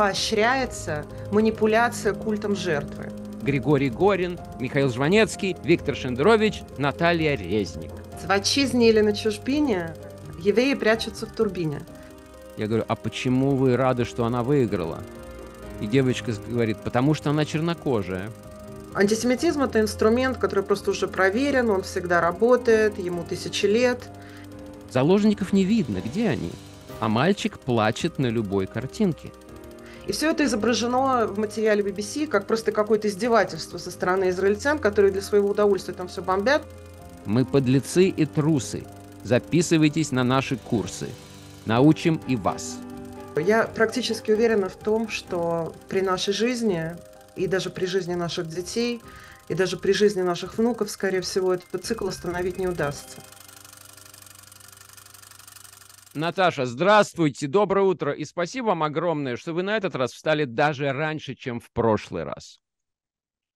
поощряется манипуляция культом жертвы. Григорий Горин, Михаил Жванецкий, Виктор Шендерович, Наталья Резник. В отчизне или на чужбине евреи прячутся в турбине. Я говорю, а почему вы рады, что она выиграла? И девочка говорит, потому что она чернокожая. Антисемитизм – это инструмент, который просто уже проверен, он всегда работает, ему тысячи лет. Заложников не видно, где они? А мальчик плачет на любой картинке – и все это изображено в материале BBC как просто какое-то издевательство со стороны израильтян, которые для своего удовольствия там все бомбят. Мы подлецы и трусы. Записывайтесь на наши курсы. Научим и вас. Я практически уверена в том, что при нашей жизни и даже при жизни наших детей, и даже при жизни наших внуков, скорее всего, этот цикл остановить не удастся. Наташа, здравствуйте, доброе утро. И спасибо вам огромное, что вы на этот раз встали даже раньше, чем в прошлый раз.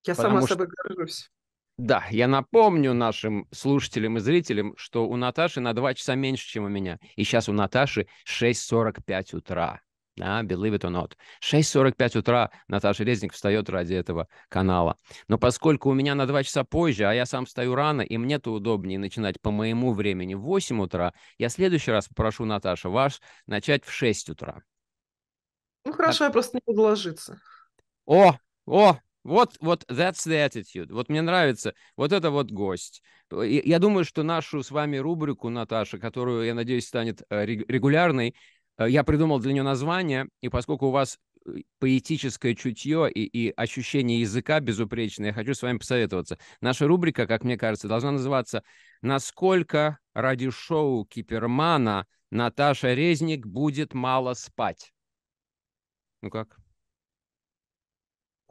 Я Потому сама что... собой горжусь. Да, я напомню нашим слушателям и зрителям, что у Наташи на два часа меньше, чем у меня. И сейчас у Наташи 6.45 утра. Да, believe it or not. 6.45 утра Наташа Резник встает ради этого канала. Но поскольку у меня на 2 часа позже, а я сам встаю рано, и мне-то удобнее начинать по моему времени в 8 утра, я в следующий раз попрошу Наташа ваш начать в 6 утра. Ну хорошо, так. я просто не буду ложиться. О, о, вот, вот that's the attitude. Вот мне нравится. Вот это вот гость. Я думаю, что нашу с вами рубрику, Наташа, которую, я надеюсь, станет э, регулярной, Э, я придумал для нее название, и поскольку у вас э, поэтическое чутье и, и ощущение языка безупречное, я хочу с вами посоветоваться. Наша рубрика, как мне кажется, должна называться «Насколько ради шоу Кипермана Наташа Резник будет мало спать?» Ну как?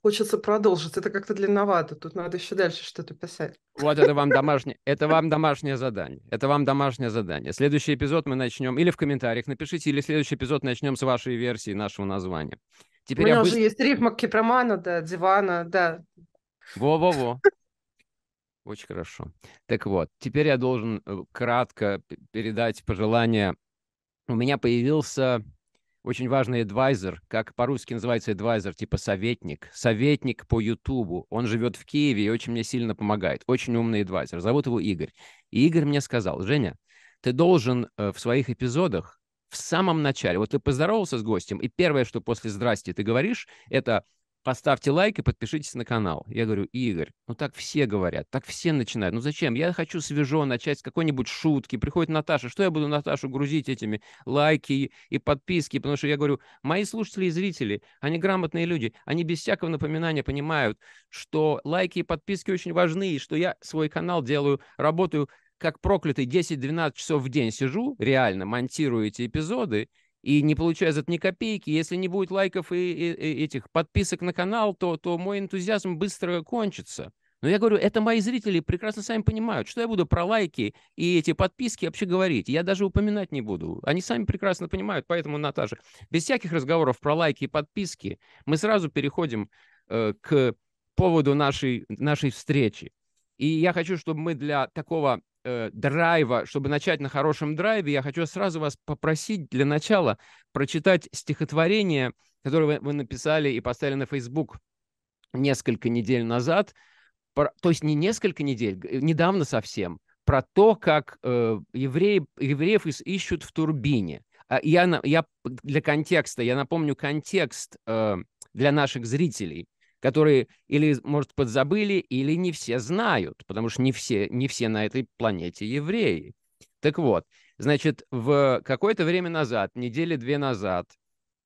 хочется продолжить. Это как-то длинновато. Тут надо еще дальше что-то писать. Вот это вам домашнее, это вам домашнее задание. Это вам домашнее задание. Следующий эпизод мы начнем или в комментариях напишите, или следующий эпизод начнем с вашей версии нашего названия. Теперь У меня быстр... уже есть рифма кипромана, да, дивана, да. Во-во-во. Очень хорошо. Так вот, теперь я должен э, кратко передать пожелания. У меня появился очень важный адвайзер, как по-русски называется адвайзер, типа советник, советник по Ютубу. Он живет в Киеве и очень мне сильно помогает. Очень умный адвайзер. Зовут его Игорь. И Игорь мне сказал, Женя, ты должен э, в своих эпизодах в самом начале, вот ты поздоровался с гостем, и первое, что после здрасте, ты говоришь, это поставьте лайк и подпишитесь на канал. Я говорю, Игорь, ну так все говорят, так все начинают. Ну зачем? Я хочу свежо начать с какой-нибудь шутки. Приходит Наташа, что я буду Наташу грузить этими лайки и подписки? Потому что я говорю, мои слушатели и зрители, они грамотные люди, они без всякого напоминания понимают, что лайки и подписки очень важны, и что я свой канал делаю, работаю как проклятый 10-12 часов в день сижу, реально монтирую эти эпизоды, и не получая за это ни копейки. Если не будет лайков и, и, и этих подписок на канал, то, то мой энтузиазм быстро кончится. Но я говорю, это мои зрители прекрасно сами понимают, что я буду про лайки и эти подписки вообще говорить. Я даже упоминать не буду. Они сами прекрасно понимают, поэтому, Наташа, без всяких разговоров про лайки и подписки мы сразу переходим э, к поводу нашей, нашей встречи. И я хочу, чтобы мы для такого э, драйва, чтобы начать на хорошем драйве, я хочу сразу вас попросить для начала прочитать стихотворение, которое вы, вы написали и поставили на Facebook несколько недель назад, про, то есть не несколько недель, недавно совсем, про то, как э, евреи, евреев ищут в турбине. А я, я для контекста, я напомню контекст э, для наших зрителей – которые или, может, подзабыли, или не все знают, потому что не все, не все на этой планете евреи. Так вот, значит, в какое-то время назад, недели две назад,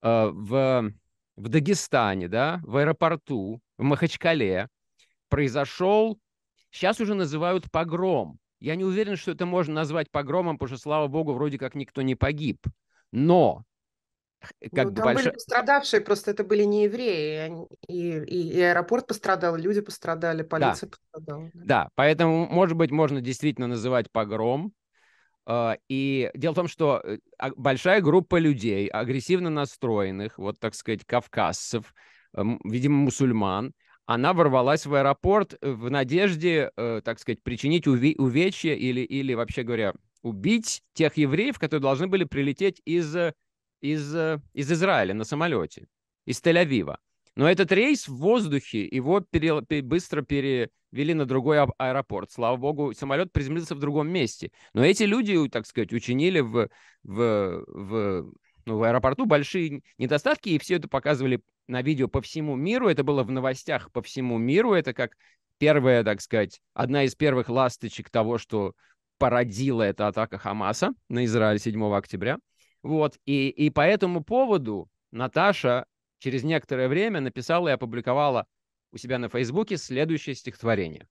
э, в, в Дагестане, да, в аэропорту, в Махачкале произошел, сейчас уже называют погром. Я не уверен, что это можно назвать погромом, потому что, слава богу, вроде как никто не погиб. Но как ну, там большой... были пострадавшие, просто это были не евреи, и, и, и аэропорт пострадал, и люди пострадали, полиция да. пострадала. Да. да, поэтому, может быть, можно действительно называть погром. А, и дело в том, что э, а, большая группа людей, агрессивно настроенных, вот, так сказать, кавказцев, видимо, мусульман, она ворвалась в аэропорт э, в надежде, э, так сказать, причинить увечья или, или, вообще говоря, убить тех евреев, которые должны были прилететь из из, э, из Израиля на самолете, из Тель-Авива. Но этот рейс в воздухе, его пере, быстро перевели на другой аэропорт. Слава богу, самолет приземлился в другом месте. Но эти люди, так сказать, учинили в, в, в, ну, в аэропорту большие недостатки, и все это показывали на видео по всему миру. Это было в новостях по всему миру. Это как первая, так сказать, одна из первых ласточек того, что породила эта атака Хамаса на Израиль 7 октября. Вот, и, и по этому поводу Наташа через некоторое время написала и опубликовала у себя на Фейсбуке следующее стихотворение.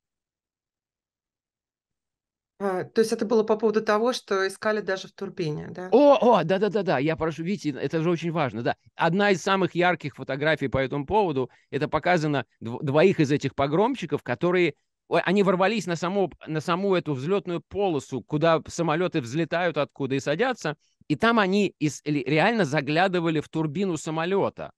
А, то есть это было по поводу того, что искали даже в Турбине, да? О, о, да-да-да-да, я прошу, видите, это же очень важно, да. Одна из самых ярких фотографий по этому поводу, это показано дв- двоих из этих погромщиков, которые, они ворвались на, саму на саму эту взлетную полосу, куда самолеты взлетают откуда и садятся, и там они из, реально заглядывали в турбину самолета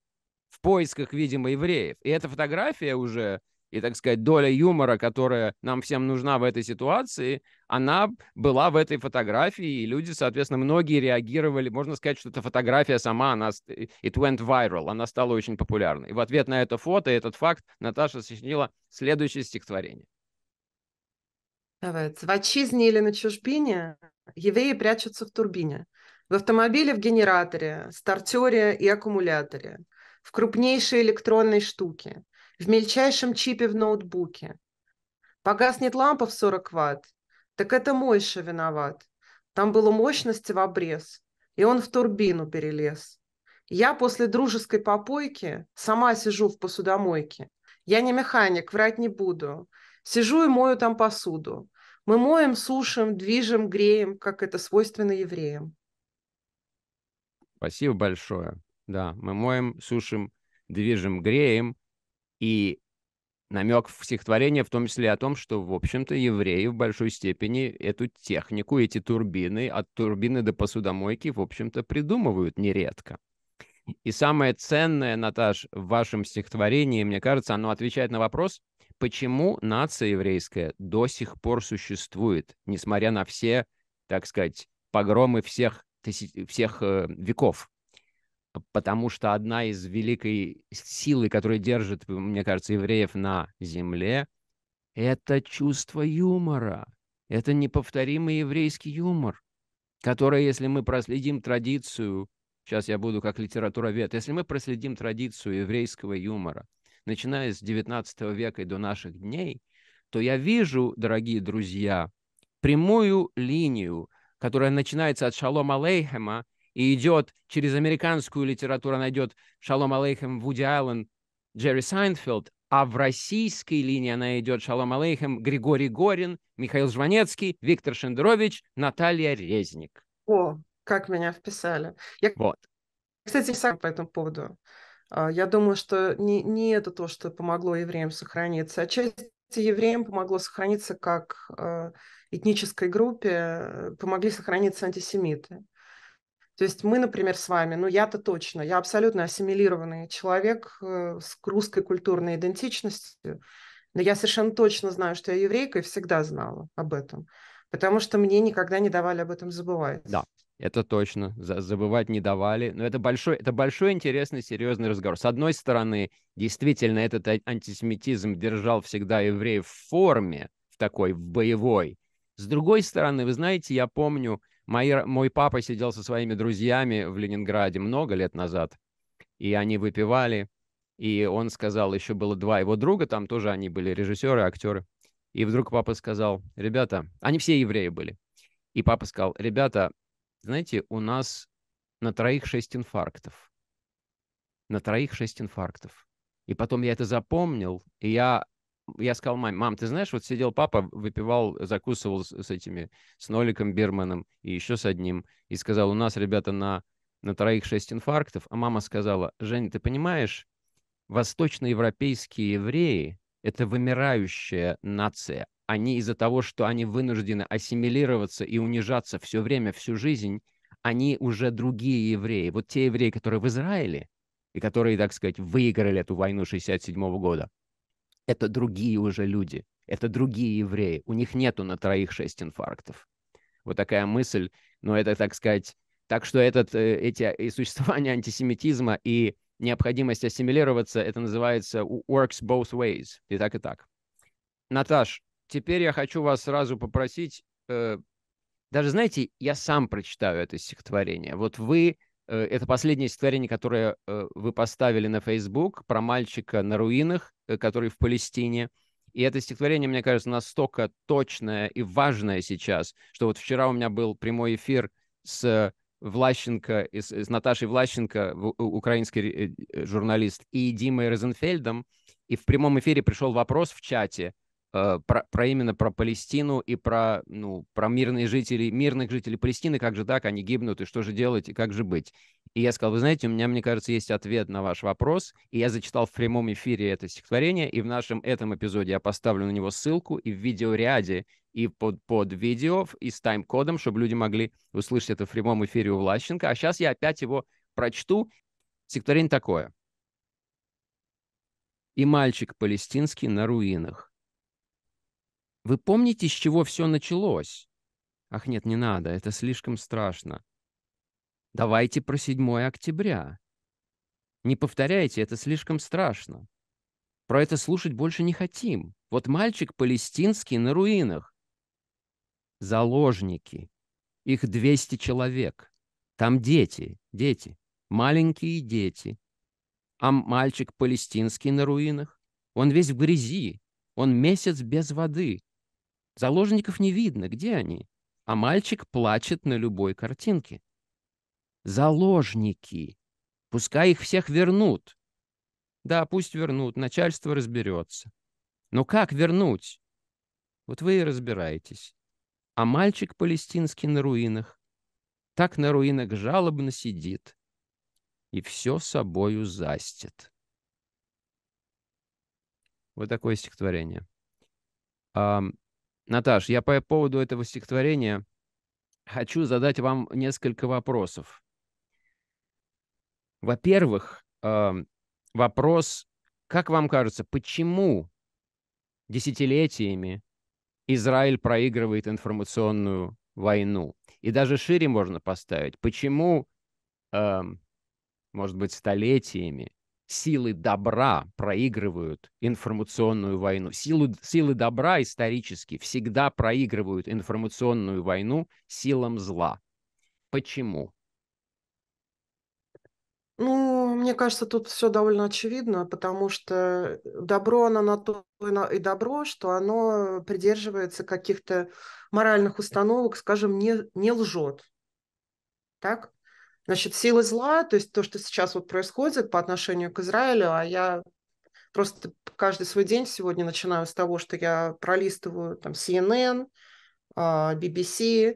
в поисках, видимо, евреев. И эта фотография уже, и, так сказать, доля юмора, которая нам всем нужна в этой ситуации, она была в этой фотографии, и люди, соответственно, многие реагировали. Можно сказать, что эта фотография сама, она, э, it went viral, она стала очень популярной. И в ответ на это фото, и этот факт, Наташа сочинила следующее стихотворение. Давайте. В отчизне или на чужбине евреи прячутся в турбине – в автомобиле в генераторе, стартере и аккумуляторе, в крупнейшей электронной штуке, в мельчайшем чипе в ноутбуке. Погаснет лампа в 40 ватт, так это Мойша виноват. Там было мощности в обрез, и он в турбину перелез. Я после дружеской попойки сама сижу в посудомойке. Я не механик, врать не буду. Сижу и мою там посуду. Мы моем, сушим, движем, греем, как это свойственно евреям. Спасибо большое. Да, мы моем, сушим, движем, греем. И намек в стихотворении в том числе о том, что, в общем-то, евреи в большой степени эту технику, эти турбины, от турбины до посудомойки, в общем-то, придумывают нередко. И самое ценное, Наташ, в вашем стихотворении, мне кажется, оно отвечает на вопрос, почему нация еврейская до сих пор существует, несмотря на все, так сказать, погромы всех тысяч, всех э, веков. Потому что одна из великой силы, которая держит, мне кажется, евреев на земле, это чувство юмора. Это неповторимый еврейский юмор, который, если мы проследим традицию, сейчас я буду как литературовед, если мы проследим традицию еврейского юмора, начиная с XIX века и до наших дней, то я вижу, дорогие друзья, прямую линию – которая начинается от Шалома Лейхема и идет через американскую литературу, она идет Шалом Алейхем, Вуди Аллен, Джерри Сайнфилд, а в российской линии она идет Шалом Алейхем, Григорий Горин, Михаил Жванецкий, Виктор Шендерович, Наталья Резник. О, как меня вписали. Я, вот. кстати, сам по этому поводу. А, я думаю, что не, не это то, что помогло евреям сохраниться. а часть евреям помогло сохраниться как э, этнической группе, э, помогли сохраниться антисемиты. То есть мы, например, с вами, ну я-то точно, я абсолютно ассимилированный человек э, с русской культурной идентичностью, но я совершенно точно знаю, что я еврейка и всегда знала об этом, потому что мне никогда не давали об этом забывать. Да, это точно. Забывать не давали. Но это большой, это большой интересный, серьезный разговор. С одной стороны, действительно, этот а, антисемитизм держал всегда евреев в форме, в такой, в боевой. С другой стороны, вы знаете, я помню, мои, мой папа сидел со своими друзьями в Ленинграде много лет назад, и они выпивали, и он сказал, еще было два его друга, там тоже они были режиссеры, актеры. И вдруг папа сказал, ребята, они все евреи были. И папа сказал, ребята, знаете, у нас на троих шесть инфарктов. На троих шесть инфарктов. И потом я это запомнил, и я, я сказал маме, мам, ты знаешь, вот сидел папа, выпивал, закусывал с, с этими, с Ноликом Берманом и еще с одним, и сказал, у нас, ребята, на, на троих шесть инфарктов. А мама сказала, "Женя, ты понимаешь, восточноевропейские евреи – это вымирающая нация они из-за того, что они вынуждены ассимилироваться и унижаться все время, всю жизнь, они уже другие евреи. Вот те евреи, которые в Израиле, и которые, так сказать, выиграли эту войну 67 года, это другие уже люди, это другие евреи. У них нету на троих шесть инфарктов. Вот такая мысль, но это, так сказать, так что этот, э, эти, э, и существование антисемитизма и необходимость ассимилироваться, это называется works both ways, и так, и так. Наташ, теперь я хочу вас сразу попросить, э, даже, знаете, я сам прочитаю это стихотворение. Вот вы, э, это последнее стихотворение, которое э, вы поставили на Facebook про мальчика на руинах, э, который в Палестине. И это стихотворение, мне кажется, настолько точное и важное сейчас, что вот вчера у меня был прямой эфир с Влащенко, с, с Наташей Влащенко, украинский э, э, журналист, и Димой Розенфельдом, и в прямом эфире пришел вопрос в чате – Э, про, про именно про Палестину и про, ну, про мирные жители, мирных жителей Палестины, как же так, они гибнут, и что же делать, и как же быть. И я сказал, вы знаете, у меня, мне кажется, есть ответ на ваш вопрос, и я зачитал в прямом эфире это стихотворение, и в нашем этом эпизоде я поставлю на него ссылку, и в видеоряде, и под, под видео, и с тайм-кодом, чтобы люди могли услышать это в прямом эфире у Влащенко. А сейчас я опять его прочту. Стихотворение такое. «И мальчик палестинский на руинах, вы помните, с чего все началось? Ах нет, не надо, это слишком страшно. Давайте про 7 октября. Не повторяйте, это слишком страшно. Про это слушать больше не хотим. Вот мальчик палестинский на руинах. Заложники. Их 200 человек. Там дети, дети, маленькие дети. А мальчик палестинский на руинах. Он весь в грязи. Он месяц без воды. Заложников не видно, где они. А мальчик плачет на любой картинке. Заложники. Пускай их всех вернут. Да, пусть вернут, начальство разберется. Но как вернуть? Вот вы и разбираетесь. А мальчик палестинский на руинах. Так на руинах жалобно сидит. И все собою застит. Вот такое стихотворение. Наташ, я по поводу этого стихотворения хочу задать вам несколько вопросов. Во-первых, вопрос, как вам кажется, почему десятилетиями Израиль проигрывает информационную войну? И даже шире можно поставить, почему, может быть, столетиями силы добра проигрывают информационную войну. Силы, силы добра исторически всегда проигрывают информационную войну силам зла. Почему? Ну, мне кажется, тут все довольно очевидно, потому что добро, оно на то и добро, что оно придерживается каких-то моральных установок, скажем, не, не лжет. Так? Значит, силы зла, то есть то, что сейчас вот происходит по отношению к Израилю, а я просто каждый свой день сегодня начинаю с того, что я пролистываю там CNN, а, BBC,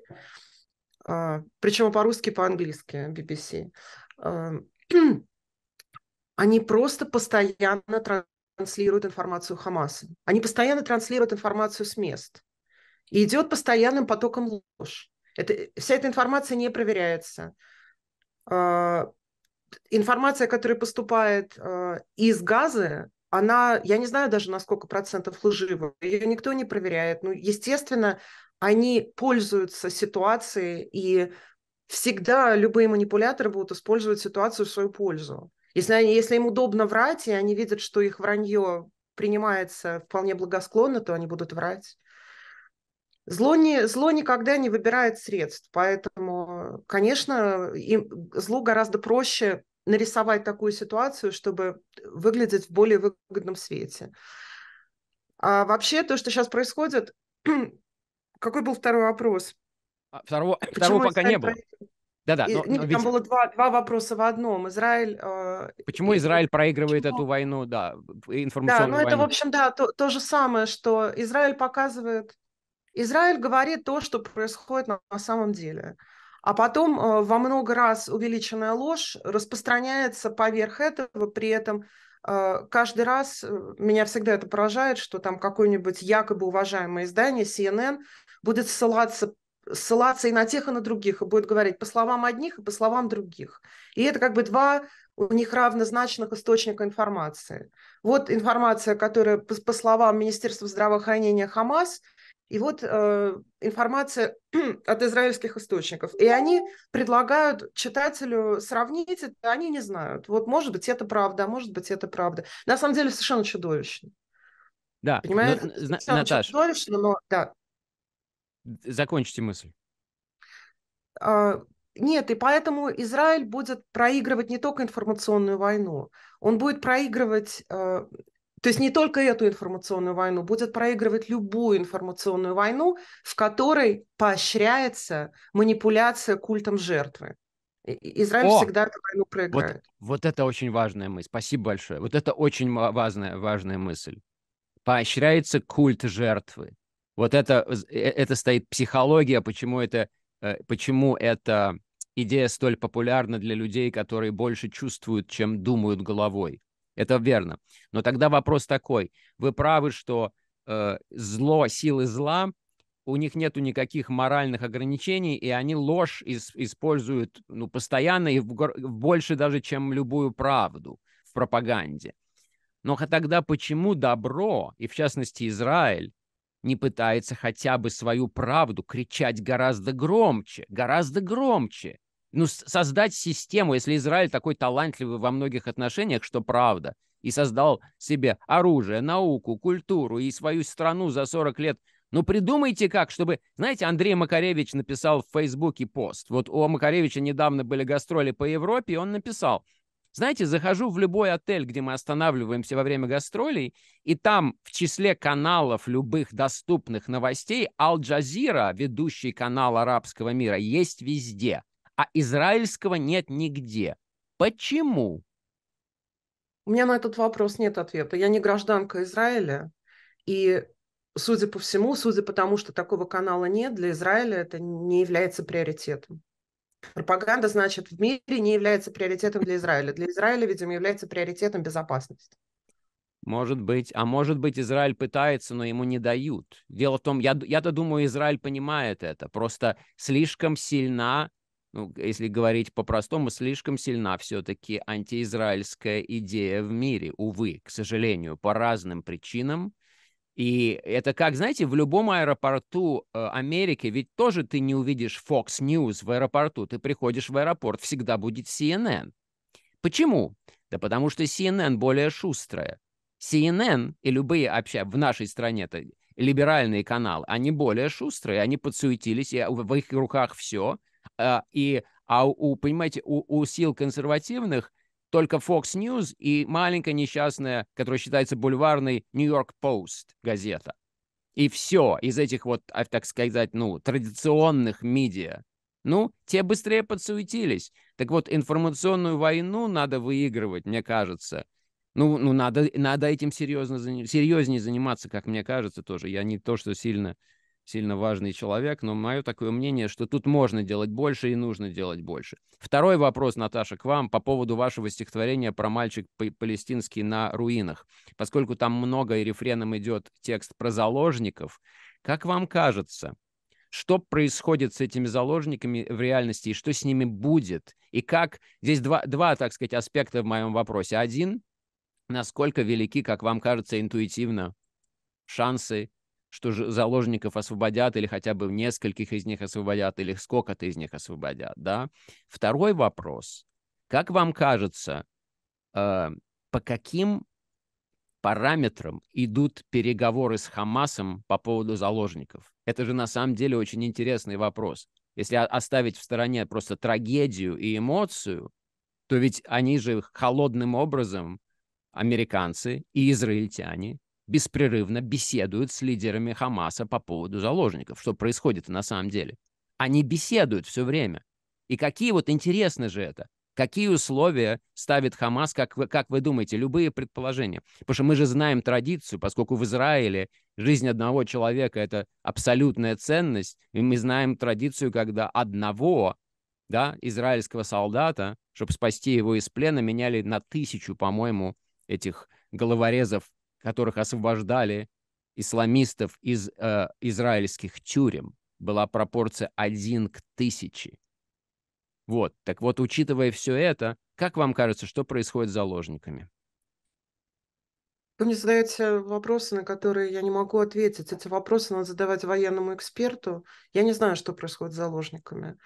а, причем по-русски, по-английски BBC. А, они просто постоянно транслируют информацию Хамаса. Они постоянно транслируют информацию с мест. И идет постоянным потоком ложь. Это, вся эта информация не проверяется. А, информация, которая поступает а, из газа, она, я не знаю даже, на сколько процентов лжива, ее никто не проверяет. Ну, естественно, они пользуются ситуацией, и всегда любые манипуляторы будут использовать ситуацию в свою пользу. Если, они, если им удобно врать, и они видят, что их вранье принимается вполне благосклонно, то они будут врать. Зло, не, зло никогда не выбирает средств, поэтому, конечно, им, злу гораздо проще нарисовать такую ситуацию, чтобы выглядеть в более выгодном свете. А вообще то, что сейчас происходит, какой был второй вопрос? А, второго, второго пока не было. Да-да. ведь... Там было два, два вопроса в одном. Израиль... Э... Почему Израиль проигрывает Почему? эту войну, да, информационную Да, ну войну. это, в общем, да, то, то же самое, что Израиль показывает Израиль говорит то, что происходит на, на самом деле. А потом э, во много раз увеличенная ложь распространяется поверх этого, при этом э, каждый раз, э, меня всегда это поражает, что там какое-нибудь якобы уважаемое издание, CNN, будет ссылаться ссылаться и на тех, и на других, и будет говорить по словам одних и по словам других. И это как бы два у них равнозначных источника информации. Вот информация, которая по, по словам Министерства здравоохранения Хамас – и вот э, информация от израильских источников. И они предлагают читателю сравнить это, а они не знают. Вот, может быть, это правда, а может быть, это правда. На самом деле, совершенно чудовищно. Да, Понимаете? Но, э, совершенно Наташа, чудовищно, но да. Закончите мысль. А, нет, и поэтому Израиль будет проигрывать не только информационную войну, он будет проигрывать э, то есть не только эту информационную войну, будет проигрывать любую информационную войну, в которой поощряется манипуляция культом жертвы. Израиль О, всегда эту войну проиграет. Вот, вот это очень важная мысль. Спасибо большое. Вот это очень важная, важная мысль. Поощряется культ жертвы. Вот это, э, это стоит психология, почему это, э, почему эта идея столь популярна для людей, которые больше чувствуют, чем думают головой. Это верно. Но тогда вопрос такой. Вы правы, что э, зло, силы зла, у них нету никаких моральных ограничений, и они ложь из, используют ну, постоянно и в, больше даже, чем любую правду в пропаганде. Но тогда почему добро, и в частности Израиль, не пытается хотя бы свою правду кричать гораздо громче, гораздо громче, ну, создать систему, если Израиль такой талантливый во многих отношениях, что правда, и создал себе оружие, науку, культуру и свою страну за 40 лет. Ну, придумайте как, чтобы... Знаете, Андрей Макаревич написал в Фейсбуке пост. Вот у Макаревича недавно были гастроли по Европе, и он написал, знаете, захожу в любой отель, где мы останавливаемся во время гастролей, и там в числе каналов любых доступных новостей Аль-Джазира, ведущий канал арабского мира, есть везде а израильского нет нигде. Почему? У меня на этот вопрос нет ответа. Я не гражданка Израиля, и судя по всему, судя по тому, что такого канала нет, для Израиля это не является приоритетом. Пропаганда, значит, в мире не является приоритетом для Израиля. Для Израиля, видимо, является приоритетом безопасность. Может быть. А может быть, Израиль пытается, но ему не дают. Дело в том, я, я-то думаю, Израиль понимает это. Просто слишком сильна ну, если говорить по-простому, слишком сильна все-таки антиизраильская идея в мире, увы, к сожалению, по разным причинам. И это как, знаете, в любом аэропорту э, Америки, ведь тоже ты не увидишь Fox News в аэропорту, ты приходишь в аэропорт, всегда будет CNN. Почему? Да потому что CNN более шустрая. CNN и любые вообще в нашей стране это либеральные каналы, они более шустрые, они подсуетились, и в их руках все – а, и, а у, понимаете, у, у сил консервативных только Fox News и маленькая несчастная, которая считается бульварной, New York Post газета. И все из этих вот, а, так сказать, ну, традиционных медиа. Ну, те быстрее подсуетились. Так вот, информационную войну надо выигрывать, мне кажется. Ну, ну надо, надо этим серьезно, серьезнее заниматься, как мне кажется тоже. Я не то, что сильно сильно важный человек, но мое такое мнение, что тут можно делать больше и нужно делать больше. Второй вопрос, Наташа, к вам по поводу вашего стихотворения про мальчик палестинский на руинах. Поскольку там много и рефреном идет текст про заложников, как вам кажется, что происходит с этими заложниками в реальности и что с ними будет? И как... Здесь два, два так сказать, аспекта в моем вопросе. Один, насколько велики, как вам кажется, интуитивно шансы что же заложников освободят или хотя бы нескольких из них освободят или сколько-то из них освободят, да? Второй вопрос. Как вам кажется, э, по каким параметрам идут переговоры с Хамасом по поводу заложников? Это же на самом деле очень интересный вопрос. Если оставить в стороне просто трагедию и эмоцию, то ведь они же холодным образом, американцы и израильтяне, беспрерывно беседуют с лидерами Хамаса по поводу заложников. Что происходит на самом деле? Они беседуют все время. И какие вот интересно же это. Какие условия ставит Хамас, как вы, как вы думаете, любые предположения? Потому что мы же знаем традицию, поскольку в Израиле жизнь одного человека – это абсолютная ценность, и мы знаем традицию, когда одного да, израильского солдата, чтобы спасти его из плена, меняли на тысячу, по-моему, этих головорезов которых освобождали исламистов из э, израильских тюрем, была пропорция один к 1000. Вот, так вот, учитывая все это, как вам кажется, что происходит с заложниками? Вы мне задаете вопросы, на которые я не могу ответить. Эти вопросы надо задавать военному эксперту. Я не знаю, что происходит с заложниками.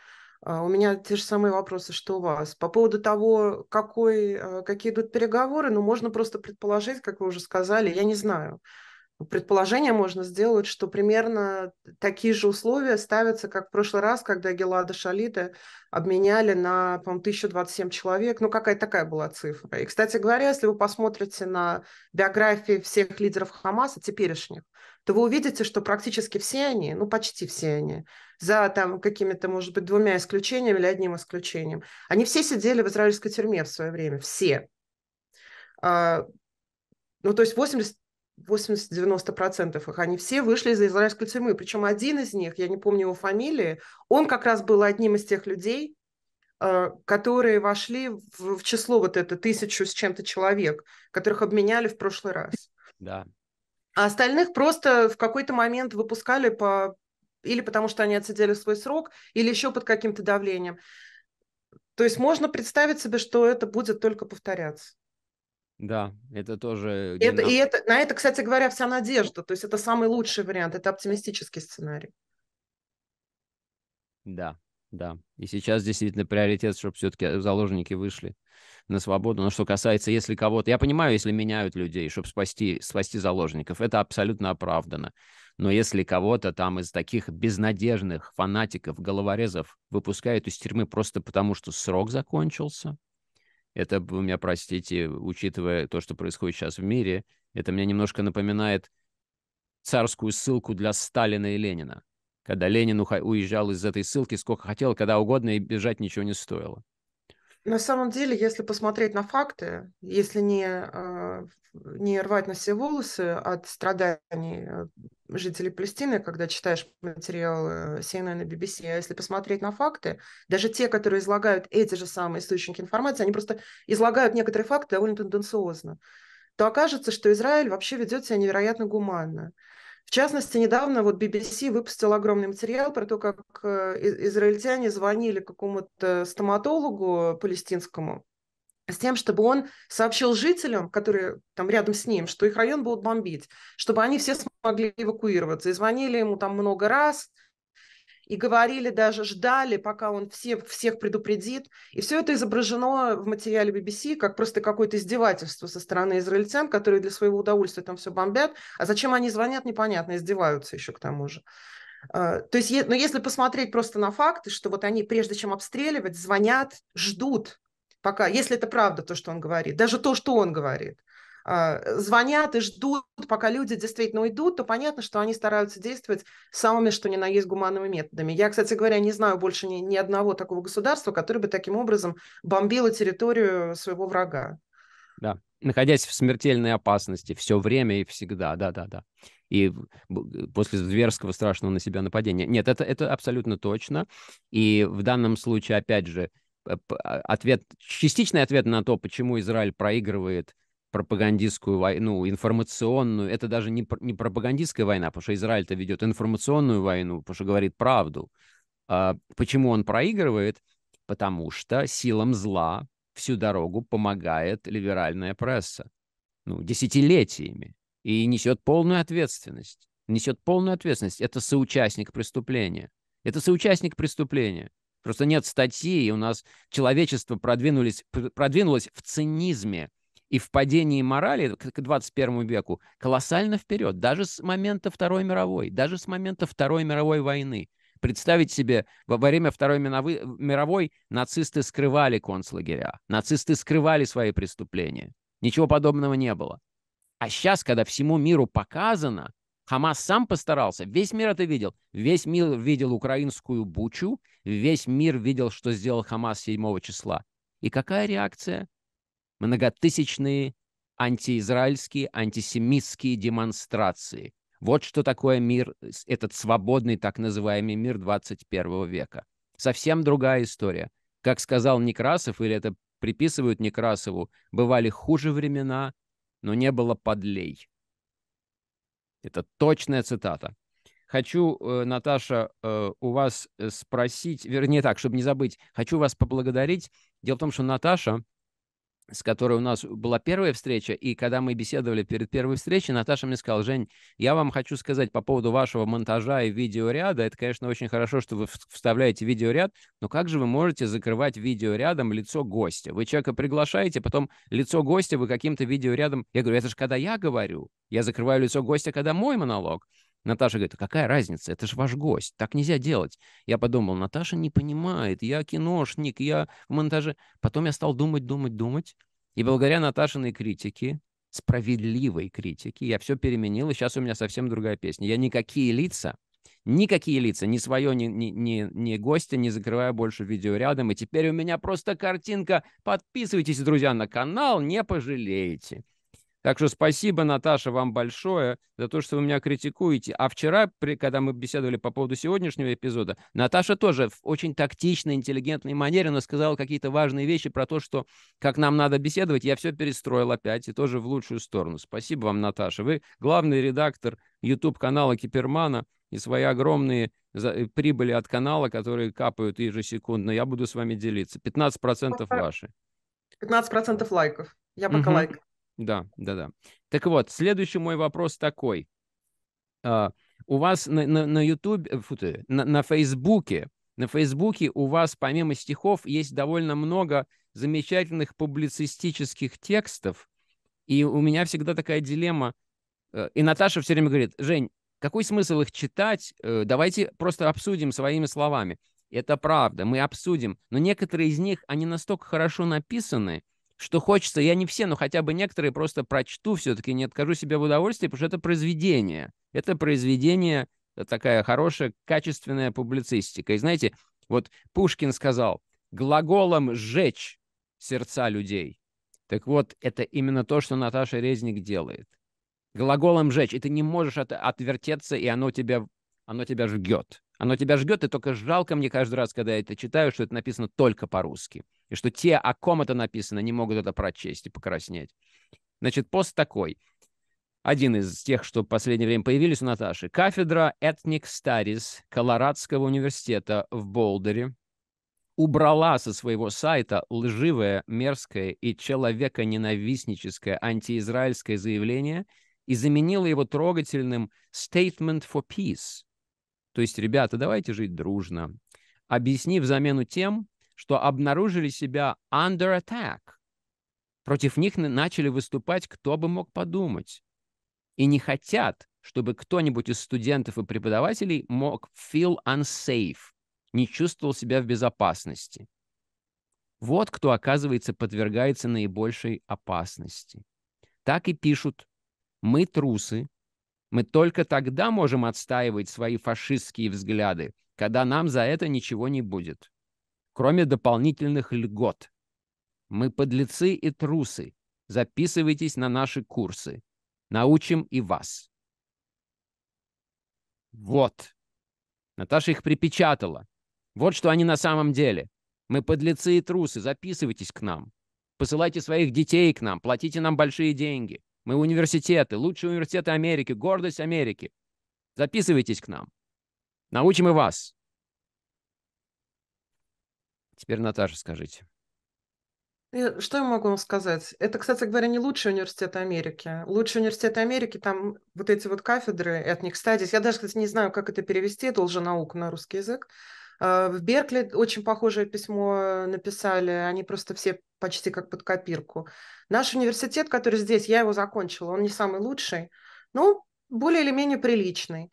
А, у меня те же самые вопросы, что у вас. По поводу того, какой, а, какие идут переговоры, ну, можно просто предположить, как вы уже сказали, я не знаю. Предположение можно сделать, что примерно такие же условия ставятся, как в прошлый раз, когда Гелада Шалита обменяли на, по 1027 человек. Ну, какая такая была цифра. И, кстати говоря, если вы посмотрите на биографии всех лидеров Хамаса, теперешних, то вы увидите, что практически все они, ну почти все они, за там какими-то, может быть, двумя исключениями или одним исключением, они все сидели в израильской тюрьме в свое время, все. А, ну то есть 80 80-90% их, они все вышли из израильской тюрьмы. Причем один из них, я не помню его фамилии, он как раз был одним из тех людей, а, которые вошли в, число вот это тысячу с чем-то человек, которых обменяли в прошлый раз. Да. А остальных просто в какой-то момент выпускали по или потому что они отсидели свой срок, или еще под каким-то давлением. То есть можно представить себе, что это будет только повторяться. Да, это тоже... Это, и это, на это, кстати говоря, вся надежда. То есть это самый лучший вариант, это оптимистический сценарий. Да, да. И сейчас действительно приоритет, чтобы все-таки э, заложники вышли на свободу. Но что касается, если кого-то... Я понимаю, если меняют людей, чтобы спасти, спасти заложников, это абсолютно оправдано. Но если кого-то там из таких безнадежных фанатиков, головорезов выпускают из тюрьмы просто потому, что срок закончился, это, вы меня простите, учитывая то, что происходит сейчас в мире, это мне немножко напоминает царскую ссылку для Сталина и Ленина когда Ленин уезжал из этой ссылки сколько хотел, когда угодно, и бежать ничего не стоило. На самом деле, если посмотреть на факты, если не, а, не рвать на все волосы от страданий э, жителей Палестины, когда читаешь материалы э, CNN и BBC, а если посмотреть на факты, даже те, которые излагают эти же самые источники информации, они просто излагают некоторые факты довольно тенденциозно, то окажется, что Израиль вообще ведет себя невероятно гуманно. В частности, недавно вот BBC выпустил огромный материал про то, как э, израильтяне звонили какому-то стоматологу палестинскому с тем, чтобы он сообщил жителям, которые там рядом с ним, что их район будут бомбить, чтобы они все смогли эвакуироваться. И звонили ему там много раз, и говорили даже, ждали, пока он всех всех предупредит. И все это изображено в материале BBC как просто какое-то издевательство со стороны израильтян, которые для своего удовольствия там все бомбят. А зачем они звонят, непонятно, издеваются еще к тому же. А, то есть, но если посмотреть просто на факты, что вот они, прежде чем обстреливать, звонят, ждут, пока, если это правда то, что он говорит, даже то, что он говорит, а, звонят и ждут, пока люди действительно уйдут, то понятно, что они стараются действовать самыми, что ни на есть, гуманными методами. Я, кстати говоря, не знаю больше ни, ни одного такого государства, которое бы таким образом бомбило территорию своего врага. Да, находясь в смертельной опасности все время и всегда, да-да-да. И после зверского страшного на себя нападения. Нет, это, это абсолютно точно. И в данном случае, опять же, э, а, ответ, частичный ответ на то, почему Израиль проигрывает – пропагандистскую войну, информационную. Это даже не, не пропагандистская война, потому что Израиль-то ведет информационную войну, потому что говорит правду. А почему он проигрывает? Потому что силам зла всю дорогу помогает либеральная пресса. Ну, десятилетиями. И несет полную ответственность. Несет полную ответственность. Это соучастник преступления. Это соучастник преступления. Просто нет статьи, и у нас человечество продвинулось, продвинулось в цинизме и в падении морали к 21 веку колоссально вперед, даже с момента Второй мировой, даже с момента Второй мировой войны. Представить себе, во время Второй мировой нацисты скрывали концлагеря, нацисты скрывали свои преступления. Ничего подобного не было. А сейчас, когда всему миру показано, Хамас сам постарался, весь мир это видел. Весь мир видел украинскую бучу, весь мир видел, что сделал Хамас 7 числа. И какая реакция? многотысячные антиизраильские, антисемитские демонстрации. Вот что такое мир, этот свободный так называемый мир 21 века. Совсем другая история. Как сказал Некрасов, или это приписывают Некрасову, бывали хуже времена, но не было подлей. Это точная цитата. Хочу, э, Наташа, э, у вас э, спросить, вернее так, чтобы не забыть, хочу вас поблагодарить. Дело в том, что Наташа с которой у нас была первая встреча, и когда мы беседовали перед первой встречей, Наташа мне сказала, Жень, я вам хочу сказать по поводу вашего монтажа и видеоряда, это, конечно, очень хорошо, что вы вставляете видеоряд, но как же вы можете закрывать видеорядом лицо гостя? Вы человека приглашаете, потом лицо гостя вы каким-то видеорядом... Я говорю, это же когда я говорю, я закрываю лицо гостя, когда мой монолог. Наташа говорит, «А какая разница, это же ваш гость, так нельзя делать. Я подумал, Наташа не понимает, я киношник, я в монтаже. Потом я стал думать, думать, думать. И благодаря Наташиной критике, справедливой критике, я все переменил, и сейчас у меня совсем другая песня. Я никакие лица, никакие лица, ни свое, ни, ни, ни, ни гостя не закрываю больше видео рядом. И теперь у меня просто картинка. Подписывайтесь, друзья, на канал, не пожалеете. Так что спасибо, Наташа, вам большое за то, что вы меня критикуете. А вчера, при, когда мы беседовали по поводу сегодняшнего эпизода, Наташа тоже в очень тактичной, интеллигентной манере, она сказала какие-то важные вещи про то, что как нам надо беседовать. Я все перестроил опять и тоже в лучшую сторону. Спасибо вам, Наташа. Вы главный редактор YouTube-канала Кипермана и свои огромные э, прибыли от канала, которые капают ежесекундно. Я буду с вами делиться. 15% ваши. 15% лайков. Я пока угу. лайк. Да, да, да. Так вот, следующий мой вопрос такой. Uh, у вас на, на, на YouTube, э, фу, на, на Фейсбуке, на Фейсбуке у вас помимо стихов есть довольно много замечательных публицистических текстов. И у меня всегда такая дилемма. Э, и Наташа все время говорит, Жень, какой смысл их читать? Э, давайте просто обсудим своими словами. Это правда, мы обсудим. Но некоторые из них, они настолько хорошо написаны, что хочется, я не все, но хотя бы некоторые просто прочту все-таки, не откажу себе в удовольствии, потому что это произведение. Это произведение, э, такая хорошая, качественная публицистика. И знаете, вот Пушкин сказал, глаголом жечь сердца людей. Так вот, это именно то, что Наташа Резник делает. Глаголом «жечь». И ты не можешь от, отвертеться, и оно тебя, оно тебя жгет. Оно тебя ждет, и только жалко мне каждый раз, когда я это читаю, что это написано только по-русски. И что те, о ком это написано, не могут это прочесть и покраснеть. Значит, пост такой. Один из тех, что в последнее время появились у Наташи. Кафедра Ethnic Studies Колорадского университета в Болдере убрала со своего сайта лживое, мерзкое и человеконенавистническое антиизраильское заявление и заменила его трогательным «Statement for Peace», то есть, ребята, давайте жить дружно. Объяснив замену тем, что обнаружили себя under attack. Против них начали выступать, кто бы мог подумать. И не хотят, чтобы кто-нибудь из студентов и преподавателей мог feel unsafe, не чувствовал себя в безопасности. Вот кто, оказывается, подвергается наибольшей опасности. Так и пишут. Мы трусы, мы только тогда можем отстаивать свои фашистские взгляды, когда нам за это ничего не будет, кроме дополнительных льгот. Мы подлецы и трусы. Записывайтесь на наши курсы. Научим и вас. Вот. Наташа их припечатала. Вот что они на самом деле. Мы подлецы и трусы. Записывайтесь к нам. Посылайте своих детей к нам. Платите нам большие деньги. Мы университеты, лучшие университеты Америки, гордость Америки. Записывайтесь к нам. Научим и вас. Теперь Наташа скажите. Что я могу вам сказать? Это, кстати говоря, не лучший университет Америки. Лучший университет Америки, там вот эти вот кафедры, и от них стадис. Я даже, кстати, не знаю, как это перевести, это лженаука на русский язык. А, в Беркли очень похожее письмо написали, они просто все почти как под копирку. Наш университет, который здесь, я его закончила, он не самый лучший, но более или менее приличный.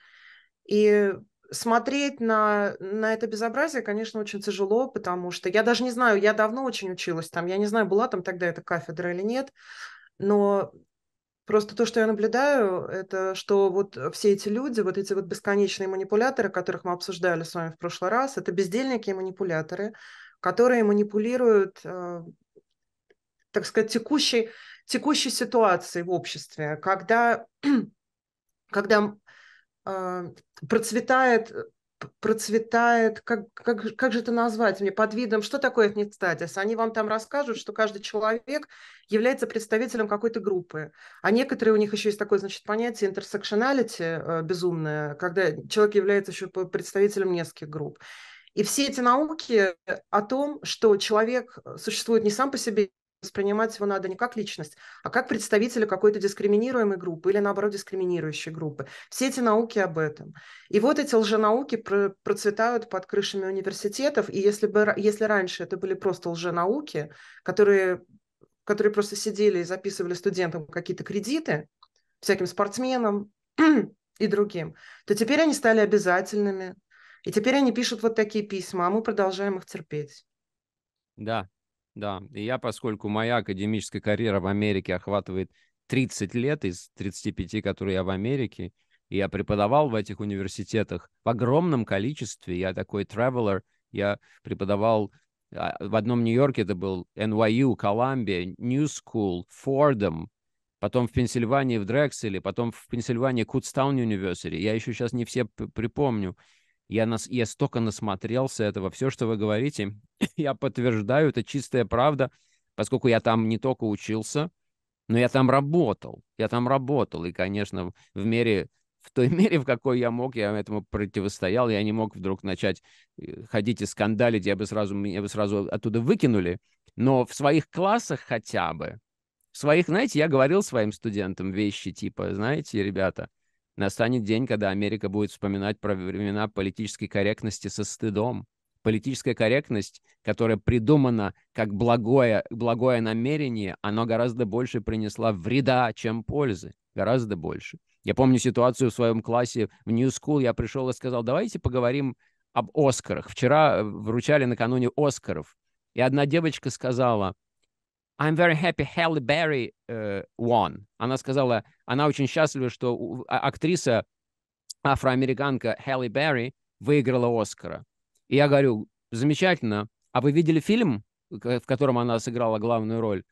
И смотреть на, на это безобразие, конечно, очень тяжело, потому что я даже не знаю, я давно очень училась там, я не знаю, была там тогда эта кафедра или нет, но Просто то, что я наблюдаю, это что вот э, все эти люди, вот эти вот бесконечные манипуляторы, которых мы обсуждали с вами в прошлый раз, это бездельники и манипуляторы, которые манипулируют, э, так сказать, текущей, текущей ситуацией в обществе, когда, когда э, процветает процветает, как, как, как же это назвать мне, под видом, что такое этнистатис? Они вам там расскажут, что каждый человек является представителем какой-то группы. А некоторые у них еще есть такое, значит, понятие интерсекшеналити э, безумное, когда человек является еще представителем нескольких групп. И все эти науки о том, что человек э, существует не сам по себе, воспринимать его надо не как личность, а как представителя какой-то дискриминируемой группы или, наоборот, дискриминирующей группы. Все эти науки об этом. И вот эти лженауки процветают под крышами университетов, и если, бы, если раньше это были просто лженауки, которые, которые просто сидели и записывали студентам какие-то кредиты, всяким спортсменам и другим, то теперь они стали обязательными, и теперь они пишут вот такие письма, а мы продолжаем их терпеть. Да, да, и я, поскольку моя академическая карьера в Америке охватывает 30 лет из 35, которые я в Америке, и я преподавал в этих университетах в огромном количестве, я такой traveler, я преподавал а, в одном Нью-Йорке это был NYU, Columbia, New School, Fordham, потом в Пенсильвании в Дрекселе, потом в Пенсильвании Кутстаун University. Я еще сейчас не все припомню. Я, нас, я столько насмотрелся этого. Все, что вы говорите, я подтверждаю, это чистая правда, поскольку я там не только учился, но я там работал. Я там работал. И, конечно, в мере в той мере, в какой я мог, я этому противостоял. Я не мог вдруг начать э, ходить и скандалить, я бы сразу, меня бы сразу оттуда выкинули. Но в своих классах хотя бы, в своих, знаете, я говорил своим студентам вещи типа, знаете, ребята, Настанет день, когда Америка будет вспоминать про времена политической корректности со стыдом. Политическая корректность, которая придумана как благое, благое намерение, она гораздо больше принесла вреда, чем пользы. Гораздо больше. Я помню ситуацию в своем классе в New School. Я пришел и сказал, давайте поговорим об Оскарах. Вчера э, вручали накануне Оскаров. И одна девочка сказала, I'm very happy Halle Berry uh, won. Она сказала, она очень счастлива, что а, актриса афроамериканка Хелли Берри выиграла Оскара. И я говорю, замечательно. А вы видели фильм, в котором она сыграла главную роль?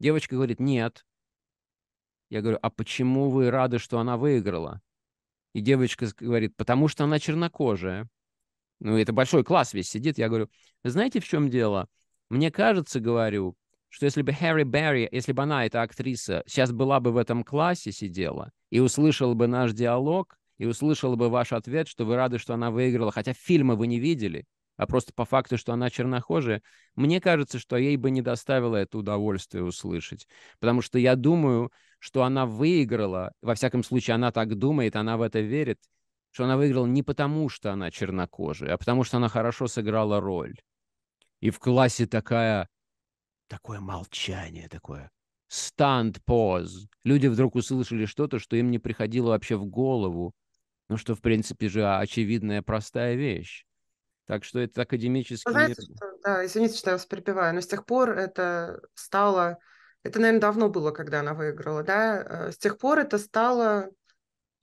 Девочка говорит, нет. Я говорю, а почему вы рады, что она выиграла? И девочка говорит, потому что она чернокожая. Ну, это большой класс весь сидит. Я говорю, знаете, в чем дело? Мне кажется, говорю, что если бы Хэри Берри, если бы она, эта актриса, сейчас была бы в этом классе сидела и услышала бы наш диалог, и услышала бы ваш ответ, что вы рады, что она выиграла, хотя фильмы вы не видели, а просто по факту, что она чернохожая, мне кажется, что ей бы не доставило это удовольствие услышать. Потому что я думаю, что она выиграла, во всяком случае, она так думает, она в это верит, что она выиграла не потому, что она чернокожая, а потому, что она хорошо сыграла роль. И в классе такая такое молчание такое. Stand pause. Люди вдруг услышали что-то, что им не приходило вообще в голову. Ну, что, в принципе, же а, очевидная простая вещь. Так что это академический... Знаете, что, да, извините, что я вас перебиваю, но с тех пор это стало... Это, наверное, давно было, когда она выиграла, да? Э, с тех пор это стало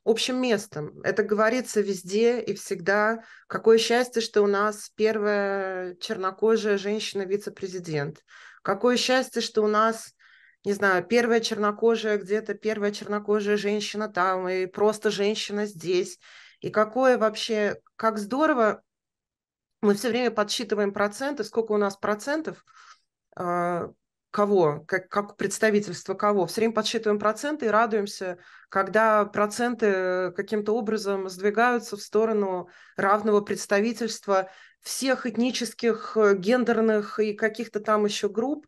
общим местом. Это говорится везде и всегда. Какое счастье, что у нас первая чернокожая женщина-вице-президент. Какое счастье, что у нас не знаю, первая чернокожая где-то, первая чернокожая женщина там, и просто женщина здесь. И какое вообще, как здорово, мы все время подсчитываем проценты, сколько у нас процентов а, кого, как, как представительство кого. Все время подсчитываем проценты и радуемся, когда проценты каким-то образом сдвигаются в сторону равного представительства всех этнических, э, гендерных и каких-то там еще групп.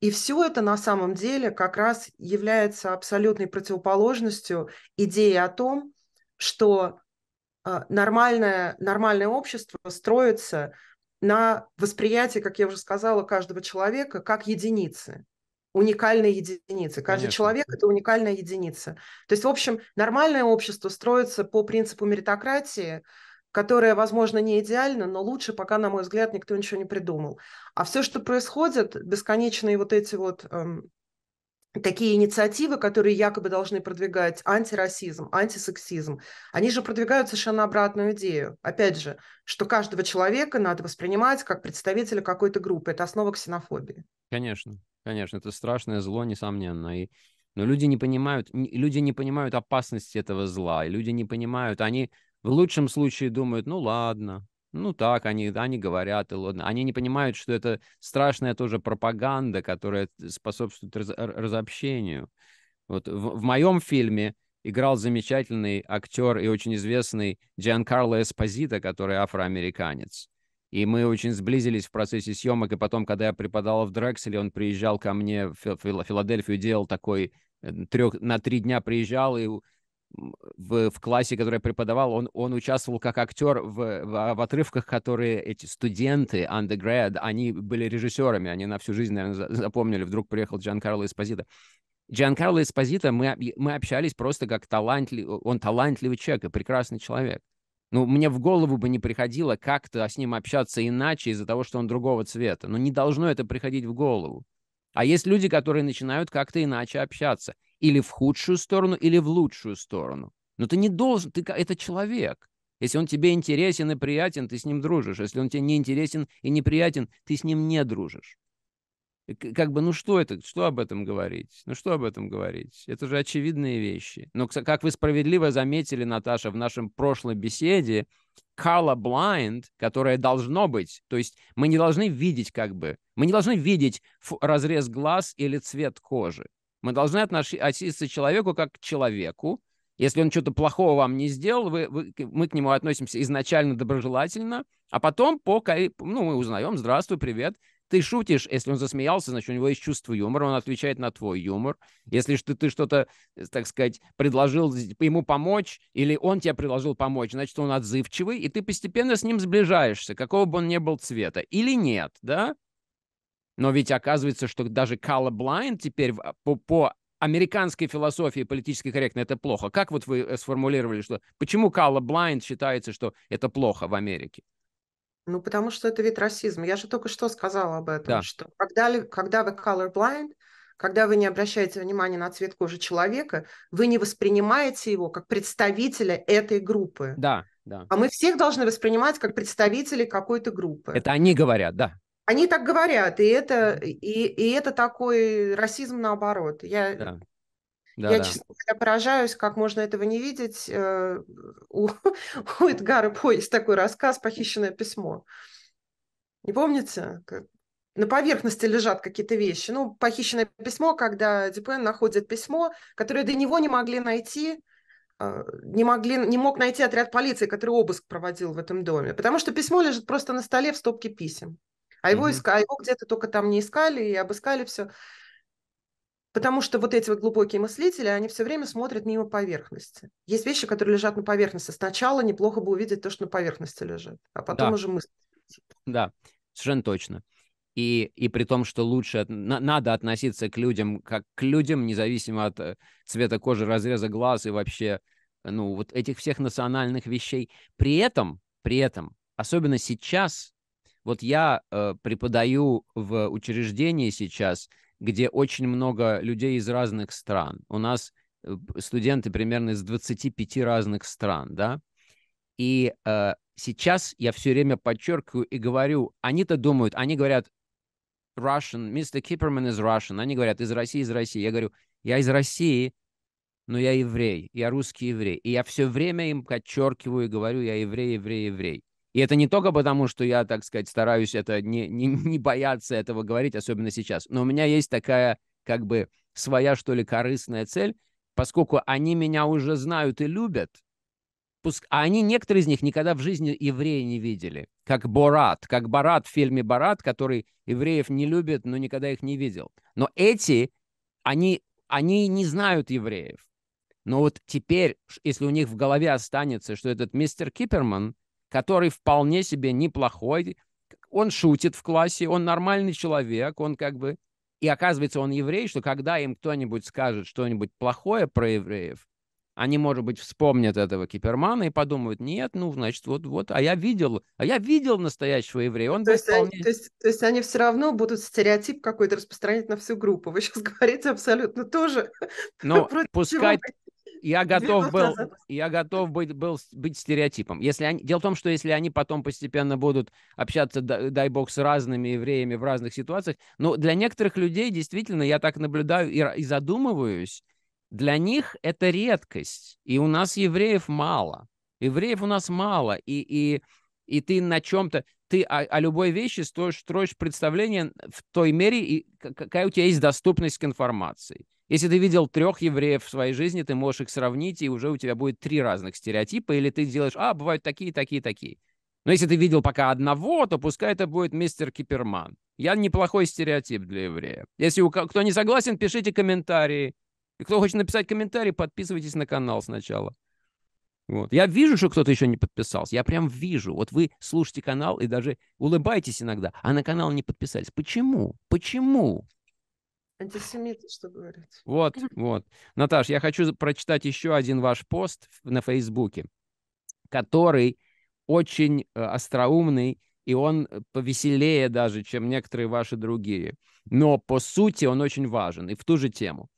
И все это на самом деле как раз является абсолютной противоположностью идеи о том, что э, нормальное, нормальное общество строится на восприятие, как я уже сказала, каждого человека как единицы уникальной единицы. Каждый Конечно. человек это уникальная единица. То есть, в общем, нормальное общество строится по принципу меритократии, которая, возможно, не идеальна, но лучше пока, на мой взгляд, никто ничего не придумал. А все, что происходит, бесконечные вот эти вот эм, такие инициативы, которые якобы должны продвигать антирасизм, антисексизм, они же продвигают совершенно обратную идею. Опять же, что каждого человека надо воспринимать как представителя какой-то группы. Это основа ксенофобии. Конечно, конечно. Это страшное зло, несомненно. И но люди не понимают, люди не понимают опасности этого зла, и люди не понимают, они в лучшем случае думают, ну ладно, ну так, они, они говорят, и ладно. Они не понимают, что это страшная тоже пропаганда, которая способствует раз, разобщению. Вот в, в моем фильме играл замечательный актер и очень известный Джан Карло Эспозита, который афроамериканец. И мы очень сблизились в процессе съемок, и потом, когда я преподавал в Дрекселе, он приезжал ко мне в Филадельфию, делал такой э, трех, на три дня приезжал и в, в классе, который я преподавал, он, он участвовал как актер в, в, в отрывках, которые эти студенты, undergrad, они были режиссерами, они на всю жизнь, наверное, запомнили. Вдруг приехал Джан Карло Эспозита. Джан Карло Эспозита, мы, мы общались просто как талантливый, он талантливый человек и прекрасный человек. Ну, мне в голову бы не приходило как-то с ним общаться иначе из-за того, что он другого цвета. Ну, не должно это приходить в голову. А есть люди, которые начинают как-то иначе общаться или в худшую сторону, или в лучшую сторону. Но ты не должен, ты это человек. Если он тебе интересен и приятен, ты с ним дружишь. Если он тебе не интересен и неприятен, ты с ним не дружишь. Как бы, ну что это, что об этом говорить? Ну что об этом говорить? Это же очевидные вещи. Но, как вы справедливо заметили, Наташа, в нашем прошлой беседе, color blind, которое должно быть, то есть мы не должны видеть как бы, мы не должны видеть разрез глаз или цвет кожи. Мы должны относиться к человеку как к человеку. Если он что-то плохого вам не сделал, вы, вы, мы к нему относимся изначально доброжелательно, а потом по, ну, мы узнаем, здравствуй, привет, ты шутишь, если он засмеялся, значит, у него есть чувство юмора, он отвечает на твой юмор. Если ты, ты что-то, так сказать, предложил ему помочь, или он тебе предложил помочь, значит, он отзывчивый, и ты постепенно с ним сближаешься, какого бы он ни был цвета, или нет, да? Но ведь оказывается, что даже colorblind теперь а, по, по американской философии политически корректно это плохо. Как вот вы э, сформулировали, что почему colorblind считается, что это плохо в Америке? Ну, потому что это вид расизма. Я же только что сказала об этом, да. что когда, когда вы colorblind, когда вы не обращаете внимания на цвет кожи человека, вы не воспринимаете его как представителя этой группы. Да, да. А мы всех должны воспринимать как представителей какой-то группы. Это они говорят, да. Они так говорят, и это, и, и это такой расизм наоборот. Я, да. Да, я, да. честно говоря, поражаюсь, как можно этого не видеть. Э, у, у Эдгара По есть такой рассказ «Похищенное письмо». Не помните? На поверхности лежат какие-то вещи. Ну, похищенное письмо, когда Дюпен находит письмо, которое до него не могли найти, а, не, могли, не мог найти отряд полиции, который обыск проводил в этом доме, потому что письмо лежит просто на столе в стопке писем. А его, mm-hmm. иска... а его где-то только там не искали и обыскали все. Потому что вот эти вот глубокие мыслители, они все время смотрят мимо поверхности. Есть вещи, которые лежат на поверхности. Сначала неплохо бы увидеть то, что на поверхности лежит, а потом да. уже мысли. Да, совершенно точно. И, и при том, что лучше на, надо относиться к людям как к людям, независимо от э, цвета кожи, разреза глаз и вообще, ну, вот этих всех национальных вещей. При этом, при этом, особенно сейчас, вот я э, преподаю в учреждении сейчас, где очень много людей из разных стран. У нас э, студенты примерно из 25 разных стран, да. И э, сейчас я все время подчеркиваю и говорю, они-то думают, они говорят, Russian, Mr. Kipperman is Russian. Они говорят, из России, из России. Я говорю, я из России, но я еврей, я русский еврей. И я все время им подчеркиваю и говорю, я еврей, еврей, еврей. И это не только потому, что я, так сказать, стараюсь это не, не, не бояться этого говорить, особенно сейчас. Но у меня есть такая, как бы, своя, что ли, корыстная цель, поскольку они меня уже знают и любят, пуск... а они, некоторые из них, никогда в жизни евреи не видели. Как Борат, как Борат в фильме Борат, который евреев не любит, но никогда их не видел. Но эти, они, они не знают евреев. Но вот теперь, если у них в голове останется, что этот мистер Киперман – который вполне себе неплохой, он шутит в классе, он нормальный человек, он как бы... И оказывается, он еврей, что когда им кто-нибудь скажет что-нибудь плохое про евреев, они, может быть, вспомнят этого Кипермана и подумают, нет, ну, значит, вот, вот, а я видел, а я видел настоящего еврея. Он то, есть вполне... они, то, есть, то есть они все равно будут стереотип какой-то распространять на всю группу. Вы сейчас говорите абсолютно тоже. Но пускай, я готов был, я готов быть, был, быть стереотипом. Если они, дело в том, что если они потом постепенно будут общаться, дай бог, с разными евреями в разных ситуациях, но для некоторых людей действительно, я так наблюдаю и, и задумываюсь, для них это редкость, и у нас евреев мало. Евреев у нас мало, и, и, и ты на чем-то, ты о, о любой вещи строишь, строишь представление в той мере, и какая у тебя есть доступность к информации. Если ты видел трех евреев в своей жизни, ты можешь их сравнить, и уже у тебя будет три разных стереотипа, или ты делаешь, а, бывают такие, такие, такие. Но если ты видел пока одного, то пускай это будет мистер Киперман. Я неплохой стереотип для еврея. Если у кто не согласен, пишите комментарии. И кто хочет написать комментарий, подписывайтесь на канал сначала. Вот. Я вижу, что кто-то еще не подписался. Я прям вижу. Вот вы слушаете канал и даже улыбаетесь иногда, а на канал не подписались. Почему? Почему? Антисемиты, что говорят. Вот, вот. Наташ, я хочу прочитать еще один ваш пост на Фейсбуке, который очень э, остроумный, и он э, повеселее даже, чем некоторые ваши другие. Но по сути он очень важен и в ту же тему.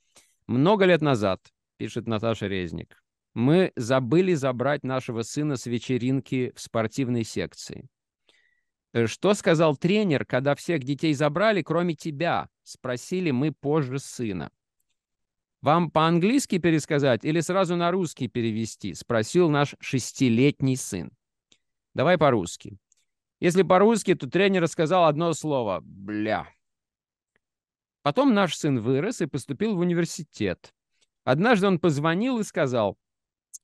Много лет назад, пишет Наташа Резник, мы забыли забрать нашего сына с вечеринки в спортивной секции. Э, что сказал тренер, когда всех детей забрали, кроме тебя, спросили мы позже сына. «Вам по-английски пересказать или сразу на русский перевести?» — спросил наш шестилетний сын. «Давай по-русски». Если по-русски, то тренер сказал одно слово «бля». Потом наш сын вырос и поступил в университет. Однажды он позвонил и сказал,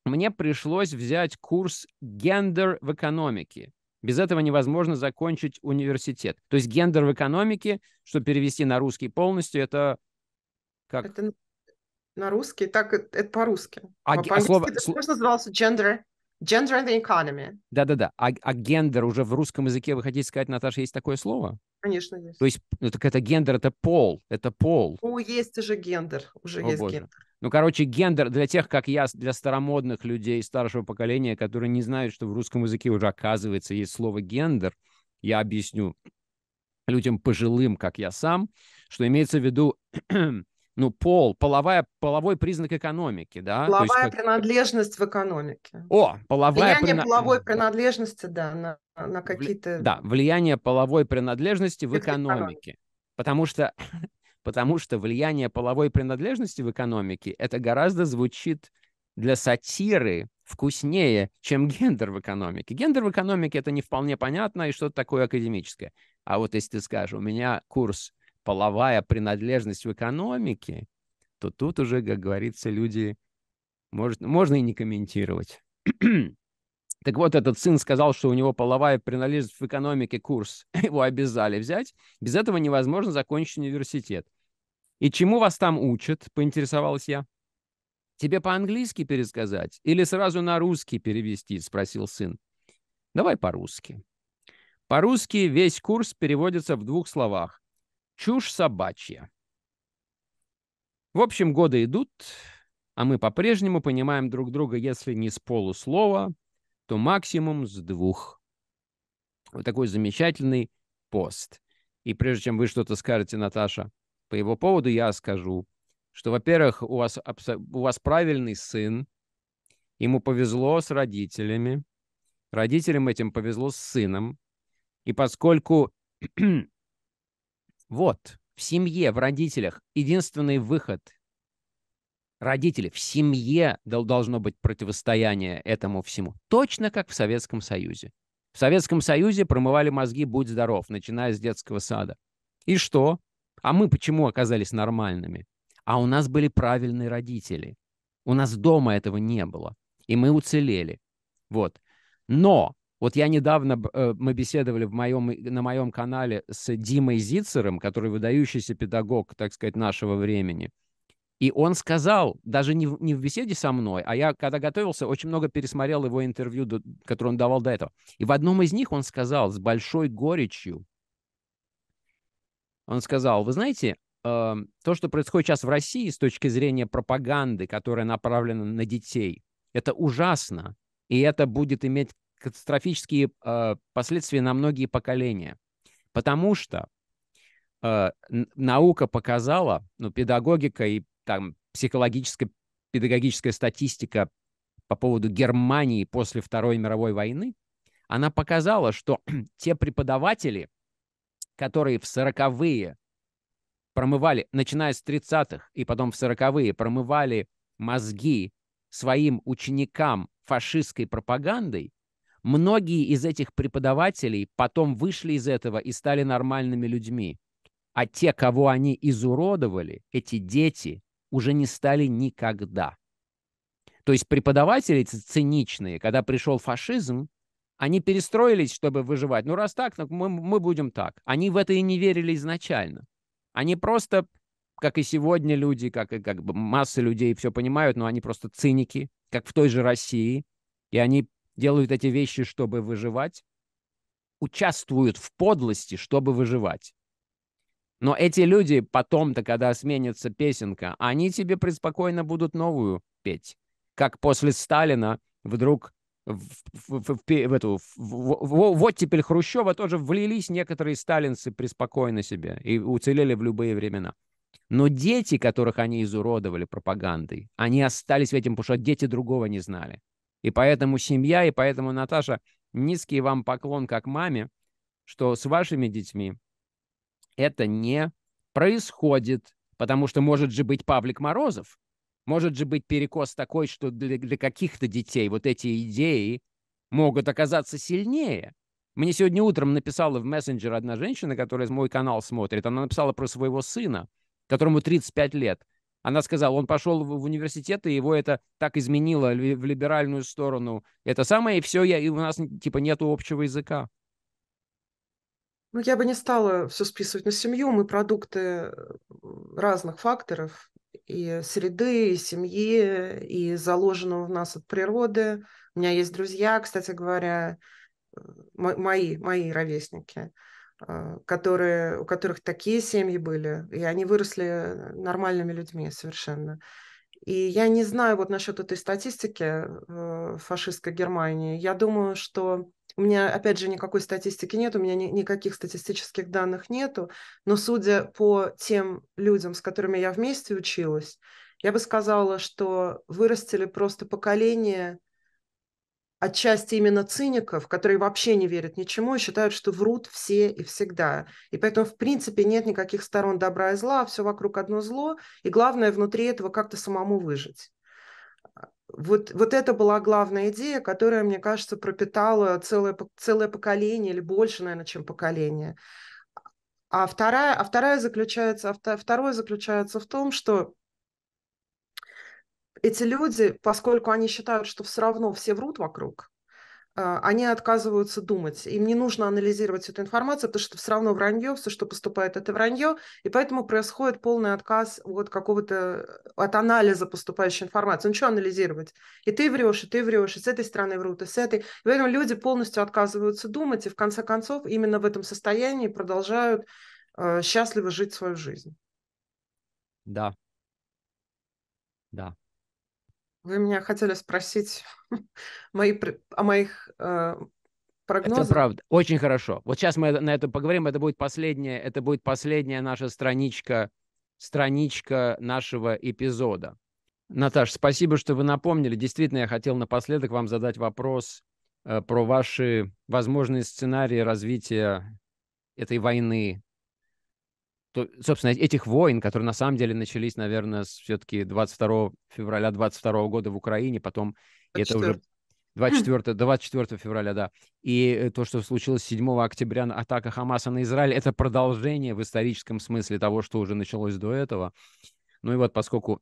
«Мне пришлось взять курс «Гендер в экономике». Без этого невозможно закончить университет. То есть гендер в экономике, что перевести на русский полностью, это как? Это на русский, так это по-русски. А, а, а слово... это сл... назывался gender, gender and the economy. Да-да-да. А, а гендер уже в русском языке, вы хотите сказать, Наташа, есть такое слово? Конечно, есть. То есть, ну так это гендер, это пол, это пол. Ну, есть уже гендер, уже О, есть боже. гендер. Ну, короче, гендер для тех, как я, для старомодных людей старшего поколения, которые не знают, что в русском языке уже оказывается есть слово гендер, я объясню людям пожилым, как я сам, что имеется в виду ну, пол, половая, половой признак экономики, да? Половая есть, как... принадлежность в экономике. О, половая... Влияние прина... половой принадлежности, да, на, на какие-то... Да, влияние половой принадлежности в экономике. Потому что потому что влияние половой принадлежности в экономике это гораздо звучит для сатиры вкуснее, чем гендер в экономике. Гендер в экономике это не вполне понятно и что-то такое академическое. А вот если ты скажешь, у меня курс половая принадлежность в экономике, то тут уже, как говорится, люди может, можно и не комментировать. Так вот, этот сын сказал, что у него половая принадлежность в экономике курс. Его обязали взять. Без этого невозможно закончить университет. И чему вас там учат, поинтересовалась я. Тебе по-английски пересказать или сразу на русский перевести, спросил сын. Давай по-русски. По-русски весь курс переводится в двух словах. Чушь собачья. В общем, годы идут, а мы по-прежнему понимаем друг друга, если не с полуслова, то максимум с двух. Вот такой замечательный пост. И прежде чем вы что-то скажете, Наташа, по его поводу я скажу, что, во-первых, у вас, у вас правильный сын, ему повезло с родителями, родителям этим повезло с сыном, и поскольку вот в семье, в родителях единственный выход родители, в семье должно быть противостояние этому всему. Точно как в Советском Союзе. В Советском Союзе промывали мозги «Будь здоров», начиная с детского сада. И что? А мы почему оказались нормальными? А у нас были правильные родители. У нас дома этого не было. И мы уцелели. Вот. Но вот я недавно, э, мы беседовали в моем, на моем канале с Димой Зицером, который выдающийся педагог, так сказать, нашего времени – и он сказал, даже не в, не в беседе со мной, а я, когда готовился, очень много пересмотрел его интервью, до, которое он давал до этого. И в одном из них он сказал с большой горечью, он сказал, вы знаете, э, то, что происходит сейчас в России с точки зрения пропаганды, которая направлена на детей, это ужасно, и это будет иметь катастрофические э, последствия на многие поколения. Потому что э, наука показала, ну, педагогика и там психологическая, педагогическая статистика по поводу Германии после Второй мировой войны, она показала, что те преподаватели, которые в 40-е промывали, начиная с 30-х и потом в 40-е промывали мозги своим ученикам фашистской пропагандой, многие из этих преподавателей потом вышли из этого и стали нормальными людьми. А те, кого они изуродовали, эти дети, уже не стали никогда. То есть преподаватели циничные, когда пришел фашизм, они перестроились, чтобы выживать. Ну, раз так, ну, мы, мы будем так. Они в это и не верили изначально. Они просто, как и сегодня люди, как и как бы масса людей все понимают, но они просто циники, как в той же России. И они делают эти вещи, чтобы выживать, участвуют в подлости, чтобы выживать. Но эти люди потом-то, когда сменится песенка, они тебе преспокойно будут новую петь. Как после Сталина вдруг в, в, в, в эту, в теперь Хрущева тоже влились некоторые сталинцы преспокойно себе и уцелели в любые времена. Но дети, которых они изуродовали пропагандой, они остались в этом, потому что дети другого не знали. И поэтому семья, и поэтому, Наташа, низкий вам поклон как маме, что с вашими детьми это не происходит, потому что может же быть Павлик Морозов, может же быть перекос такой, что для, для каких-то детей вот эти идеи могут оказаться сильнее. Мне сегодня утром написала в мессенджер одна женщина, которая мой канал смотрит. Она написала про своего сына, которому 35 лет. Она сказала, он пошел в университет, и его это так изменило в либеральную сторону. Это самое, и все, я, и у нас типа нет общего языка. Ну, я бы не стала все списывать на семью. Мы продукты э, разных факторов и среды, и семьи, и заложенного в нас от природы. У меня есть друзья, кстати говоря, э, мои, мои ровесники, э, которые, у которых такие семьи были, и они выросли нормальными людьми совершенно. И я не знаю вот насчет этой статистики фашистской Германии. Я думаю, что у меня, опять же, никакой статистики нет, у меня ни, никаких статистических данных нету, но судя по тем людям, с которыми я вместе училась, я бы сказала, что вырастили просто поколение отчасти именно циников, которые вообще не верят ничему и считают, что врут все и всегда. И поэтому, в принципе, нет никаких сторон добра и зла, все вокруг одно зло, и главное внутри этого как-то самому выжить вот, вот это была главная идея, которая, мне кажется, пропитала целое, целое поколение или больше, наверное, чем поколение. А, вторая, а вторая заключается, а второе заключается в том, что эти люди, поскольку они считают, что все равно все врут вокруг, а, они отказываются думать. Им не нужно анализировать эту информацию, потому что все равно вранье, все, что поступает, это вранье, и поэтому происходит полный отказ от какого-то, э, от анализа поступающей информации. Ну что анализировать? И ты врешь, и ты врешь, и с этой стороны врут, и с этой. И поэтому люди полностью отказываются думать, и в конце концов именно в этом состоянии продолжают э, счастливо жить свою жизнь. Да. Да. Вы меня хотели спросить мои, о моих э, прогнозах. Это правда. Очень хорошо. Вот сейчас мы на это поговорим. Это будет последняя, это будет последняя наша страничка, страничка нашего эпизода. Наташа, спасибо, что вы напомнили. Действительно, я хотел напоследок вам задать вопрос э, про ваши возможные сценарии развития этой войны то, собственно, этих войн, которые на самом деле начались, наверное, с все-таки 22 февраля 22 года в Украине, потом 24. это уже 24, 24 февраля, да. И э, то, что случилось 7 октября, атака Хамаса на Израиль, это продолжение в историческом смысле того, что уже началось до этого. Ну и вот, поскольку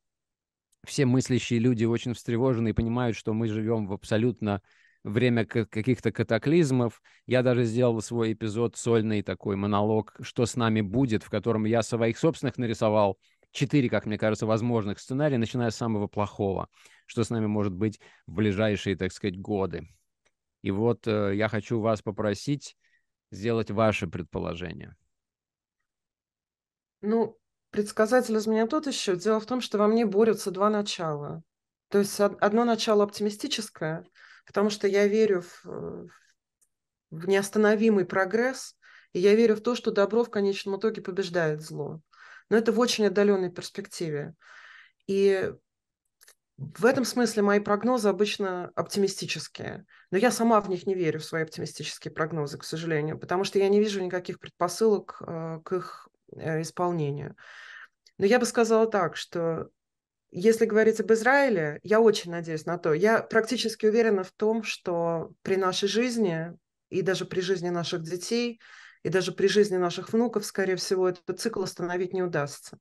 все мыслящие люди очень встревожены и понимают, что мы живем в абсолютно время каких-то катаклизмов. Я даже сделал свой эпизод, сольный такой монолог «Что с нами будет», в котором я своих собственных нарисовал четыре, как мне кажется, возможных сценария, начиная с самого плохого, что с нами может быть в ближайшие, так сказать, годы. И вот э, я хочу вас попросить сделать ваши предположения. Ну, предсказатель из меня тут еще. Дело в том, что во мне борются два начала. То есть одно начало оптимистическое, потому что я верю в, э, в неостановимый прогресс, и я верю в то, что добро в конечном итоге побеждает зло. Но это в очень отдаленной перспективе. И в этом смысле мои прогнозы обычно оптимистические. Но я сама в них не верю, в свои оптимистические прогнозы, к сожалению, потому что я не вижу никаких предпосылок э, к их э, исполнению. Но я бы сказала так, что если говорить об Израиле, я очень надеюсь на то. Я практически уверена в том, что при нашей жизни и даже при жизни наших детей, и даже при жизни наших внуков, скорее всего, этот цикл остановить не удастся.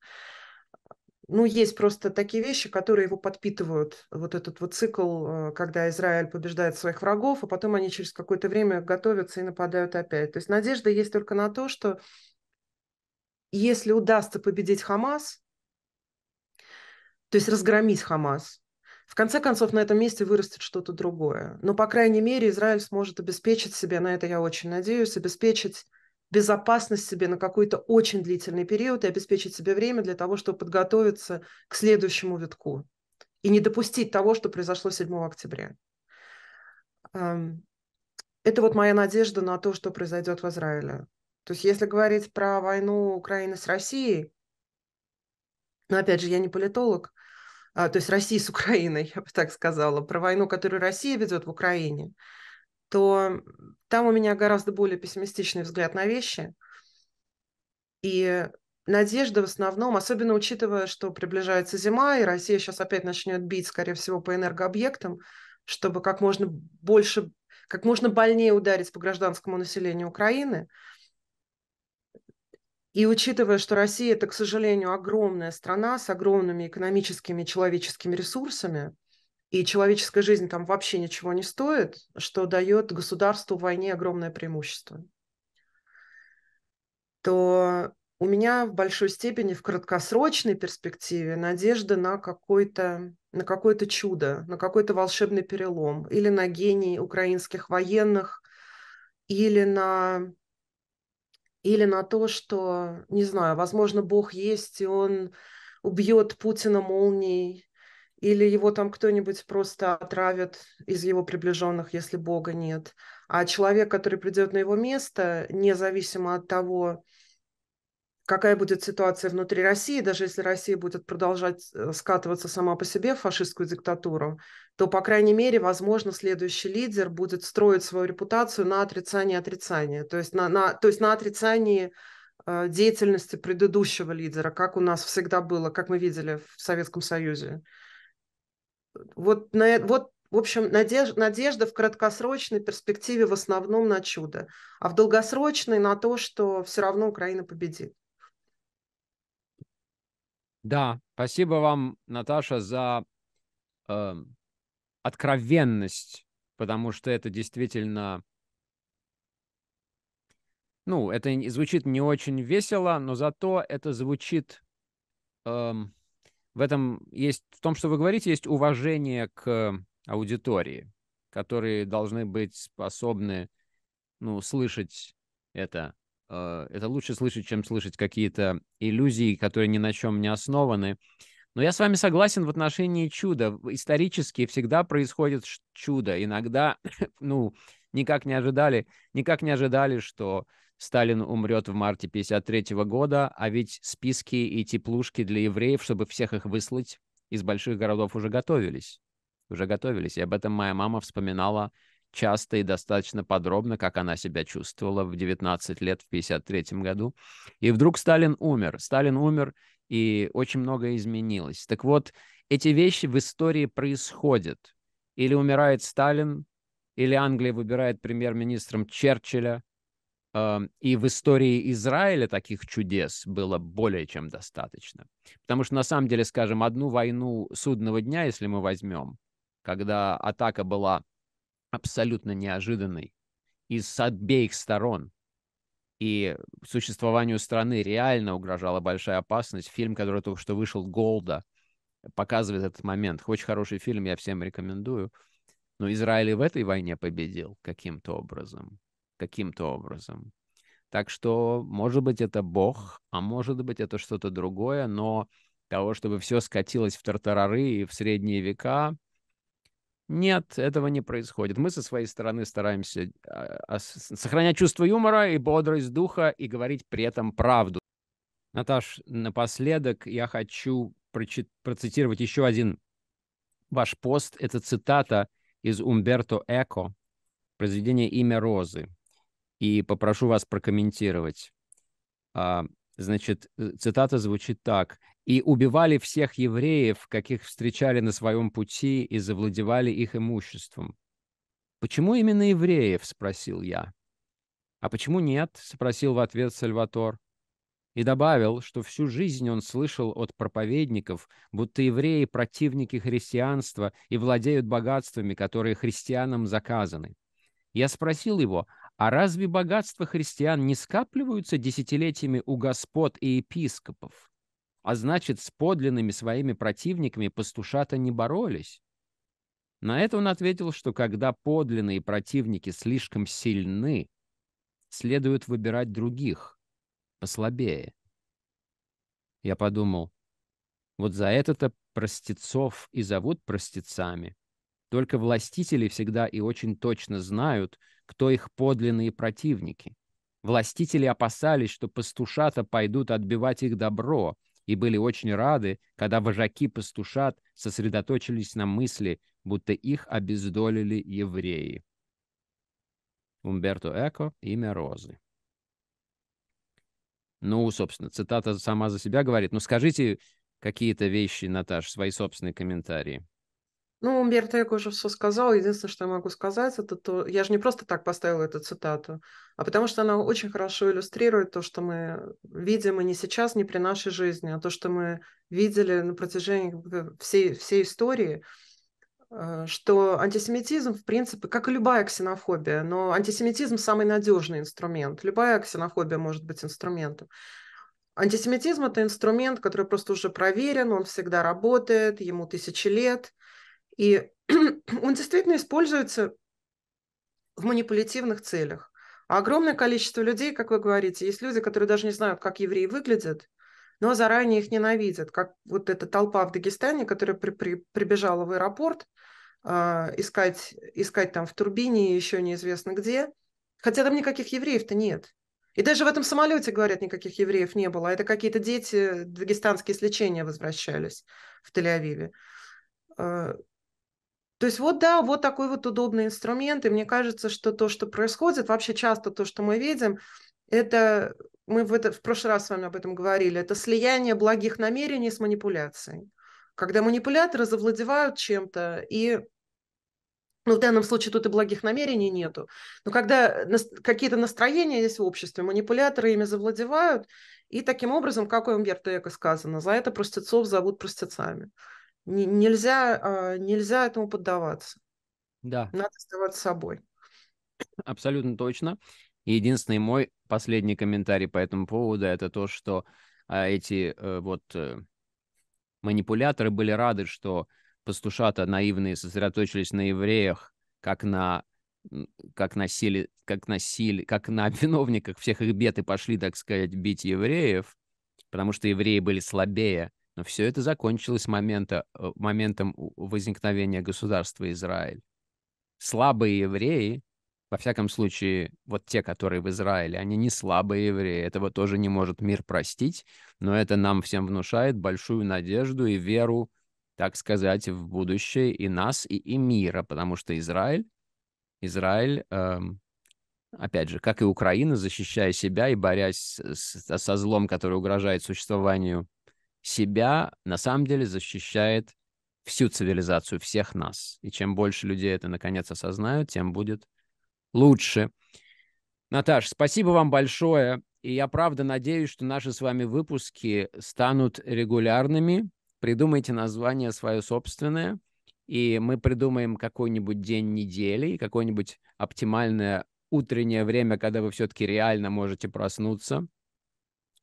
Ну, есть просто такие вещи, которые его подпитывают, вот этот вот цикл, э, когда Израиль побеждает своих врагов, а потом они через какое-то время готовятся и нападают опять. То есть надежда есть только на то, что если удастся победить Хамас, то есть разгромить Хамас. В конце концов, на этом месте вырастет что-то другое. Но, по крайней мере, Израиль сможет обеспечить себе, на это я очень надеюсь, обеспечить безопасность себе на какой-то очень длительный период и обеспечить себе время для того, чтобы подготовиться к следующему витку и не допустить того, что произошло 7 октября. Эм, это вот моя надежда на то, что произойдет в Израиле. То есть если говорить про войну Украины с Россией, но опять же, я не политолог, а, то есть России с Украиной, я бы так сказала, про войну, которую Россия ведет в Украине, то там у меня гораздо более пессимистичный взгляд на вещи. И надежда в основном, особенно учитывая, что приближается зима, и Россия сейчас опять начнет бить, скорее всего, по энергообъектам, чтобы как можно больше, как можно больнее ударить по гражданскому населению Украины – и учитывая, что Россия – это, к сожалению, огромная страна с огромными экономическими и человеческими ресурсами, и человеческая жизнь там вообще ничего не стоит, что дает государству в войне огромное преимущество, то у меня в большой степени в краткосрочной перспективе надежда на какое то на какое-то чудо, на какой-то волшебный перелом, или на гений украинских военных, или на или на то, что, не знаю, возможно, Бог есть, и он убьет Путина молнией, или его там кто-нибудь просто отравит из его приближенных, если Бога нет. А человек, который придет на его место, независимо от того, какая будет ситуация внутри России, даже если Россия будет продолжать э, скатываться сама по себе в фашистскую диктатуру, то, по крайней мере, возможно, следующий лидер будет строить свою репутацию на отрицании отрицания, то есть на, на, то есть на отрицании э, деятельности предыдущего лидера, как у нас всегда было, как мы видели в Советском Союзе. Вот, на, вот в общем, надежда, надежда в краткосрочной перспективе в основном на чудо, а в долгосрочной на то, что все равно Украина победит. Да, спасибо вам, Наташа, за э, откровенность, потому что это действительно, ну, это звучит не очень весело, но зато это звучит э, в этом есть в том, что вы говорите, есть уважение к аудитории, которые должны быть способны, ну, слышать это Э, это лучше слышать, чем слышать какие-то иллюзии, которые ни на чем не основаны. Но я с вами согласен в отношении чуда. Исторически всегда происходит чудо. Иногда, ну, никак не ожидали, никак не ожидали, что Сталин умрет в марте 53 года, а ведь списки и теплушки для евреев, чтобы всех их выслать из больших городов, уже готовились. Уже готовились. И об этом моя мама вспоминала часто и достаточно подробно, как она себя чувствовала в 19 лет, в 1953 году. И вдруг Сталин умер. Сталин умер, и очень многое изменилось. Так вот, эти вещи в истории происходят. Или умирает Сталин, или Англия выбирает премьер-министром Черчилля. Эм, и в истории Израиля таких чудес было более чем достаточно. Потому что, на самом деле, скажем, одну войну судного дня, если мы возьмем, когда атака была абсолютно неожиданный из с обеих сторон. И существованию страны реально угрожала большая опасность. Фильм, который только что вышел, «Голда», показывает этот момент. Очень хороший фильм, я всем рекомендую. Но Израиль и в этой войне победил каким-то образом. Каким-то образом. Так что, может быть, это Бог, а может быть, это что-то другое, но того, чтобы все скатилось в тартарары и в средние века, нет, этого не происходит. Мы со своей стороны стараемся а, а, сохранять чувство юмора и бодрость духа и говорить при этом правду. Наташ, напоследок я хочу процитировать еще один ваш пост. Это цитата из Умберто Эко, произведение «Имя Розы». И попрошу вас прокомментировать. А, Значит, э, цитата звучит так. «И убивали всех евреев, каких встречали на своем пути, и завладевали их имуществом». «Почему именно евреев?» — спросил я. «А почему нет?» — спросил в ответ Сальватор. И добавил, что всю жизнь он слышал от проповедников, будто евреи – противники христианства и владеют богатствами, которые христианам заказаны. Я спросил его, а разве богатства христиан не скапливаются десятилетиями у господ и епископов? А значит, с подлинными своими противниками пастушата не боролись? На это он ответил, что когда подлинные противники слишком сильны, следует выбирать других, послабее. Я подумал, вот за это-то простецов и зовут простецами. Только властители всегда и очень точно знают, кто их подлинные противники. Властители опасались, что пастушата пойдут отбивать их добро, и были очень рады, когда вожаки пастушат сосредоточились на мысли, будто их обездолили евреи. Умберто Эко «Имя Розы». Ну, собственно, цитата сама за себя говорит. Ну, скажите какие-то вещи, Наташ, свои собственные комментарии. Ну, Умберто Эко уже все сказал. Единственное, что я могу сказать, это то... Я же не просто так поставила эту цитату, а потому что она очень хорошо иллюстрирует то, что мы видим и не сейчас, не при нашей жизни, а то, что мы видели на протяжении всей, всей истории, э, что антисемитизм, в принципе, как и любая ксенофобия, но антисемитизм – самый надежный инструмент. Любая ксенофобия может быть инструментом. Антисемитизм – это инструмент, который просто уже проверен, он всегда работает, ему тысячи лет – и он действительно используется в манипулятивных целях. А огромное количество людей, как вы говорите, есть люди, которые даже не знают, как евреи выглядят, но заранее их ненавидят, как вот эта толпа в Дагестане, которая при, при, прибежала в аэропорт э, искать, искать там в Турбине, еще неизвестно где, хотя там никаких евреев-то нет. И даже в этом самолете, говорят, никаких евреев не было. А это какие-то дети э, дагестанские с лечения возвращались в Тель-Авиве. А, то есть вот да, вот такой вот удобный инструмент, и мне кажется, что то, что происходит, вообще часто то, что мы видим, это мы в, это, в прошлый раз с вами об этом говорили, это слияние благих намерений с манипуляцией. Когда манипуляторы завладевают чем-то, и ну, в данном случае тут и благих намерений нету. Но когда нас, какие-то настроения есть в обществе, манипуляторы ими завладевают, и таким образом, как у Умберто Эко сказано, за это простецов зовут простецами. Нельзя, а, нельзя этому поддаваться. Да. Надо оставаться собой. Абсолютно точно. И единственный мой последний комментарий по этому поводу это то, что а, эти э, вот э, манипуляторы были рады, что пастушата наивные сосредоточились на евреях, как на как на силе, как на силе, как на виновниках всех их бед и пошли, так сказать, бить евреев, потому что евреи были слабее, но все это закончилось момента, э, моментом возникновения государства Израиль. Слабые евреи, во всяком случае, вот те, которые в Израиле, они не слабые евреи, этого тоже не может мир простить, но это нам всем внушает большую надежду и веру, так сказать, в будущее и нас, и, и мира, потому что Израиль, Израиль, эм, опять же, как и Украина, защищая себя и борясь с, со злом, который угрожает существованию себя на самом деле защищает всю цивилизацию, всех нас. И чем больше людей это наконец осознают, тем будет лучше. Наташ, спасибо вам большое. И я правда надеюсь, что наши с вами выпуски станут регулярными. Придумайте название свое собственное, и мы придумаем какой-нибудь день недели, какое-нибудь оптимальное утреннее время, когда вы все-таки реально можете проснуться –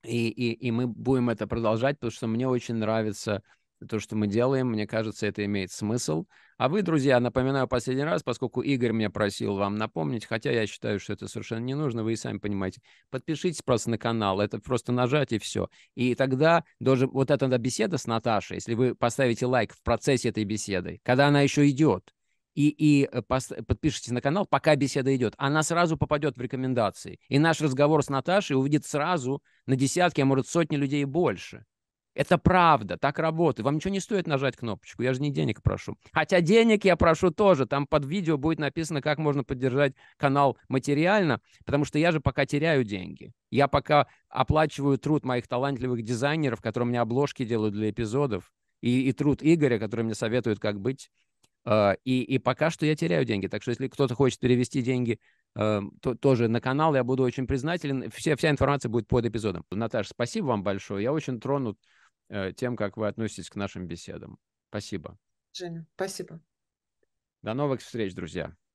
и, и, и мы будем это продолжать, потому что мне очень нравится то, что мы делаем. Мне кажется, это имеет смысл. А вы, друзья, напоминаю последний раз, поскольку Игорь меня просил вам напомнить, хотя я считаю, что это совершенно не нужно, вы и сами понимаете. Подпишитесь просто на канал, это просто нажать и все. И тогда даже вот эта беседа с Наташей, если вы поставите лайк в процессе этой беседы, когда она еще идет, и, и э, подпишитесь на канал, пока беседа идет. Она сразу попадет в рекомендации. И наш разговор с Наташей увидит сразу на десятки, а может сотни людей больше. Это правда, так работает. Вам ничего не стоит нажать кнопочку, я же не денег прошу. Хотя денег я прошу тоже, там под видео будет написано, как можно поддержать канал материально, потому что я же пока теряю деньги. Я пока оплачиваю труд моих талантливых дизайнеров, которые мне обложки делают для эпизодов, и, и труд Игоря, который мне советует, как быть. А, и, и пока что я теряю деньги. Так что если кто-то хочет перевести деньги а, то, тоже на канал, я буду очень признателен. Все, вся информация будет под эпизодом. Наташа, спасибо вам большое. Я очень тронут э, тем, как вы относитесь к нашим беседам. Спасибо. Женя, спасибо. До новых встреч, друзья.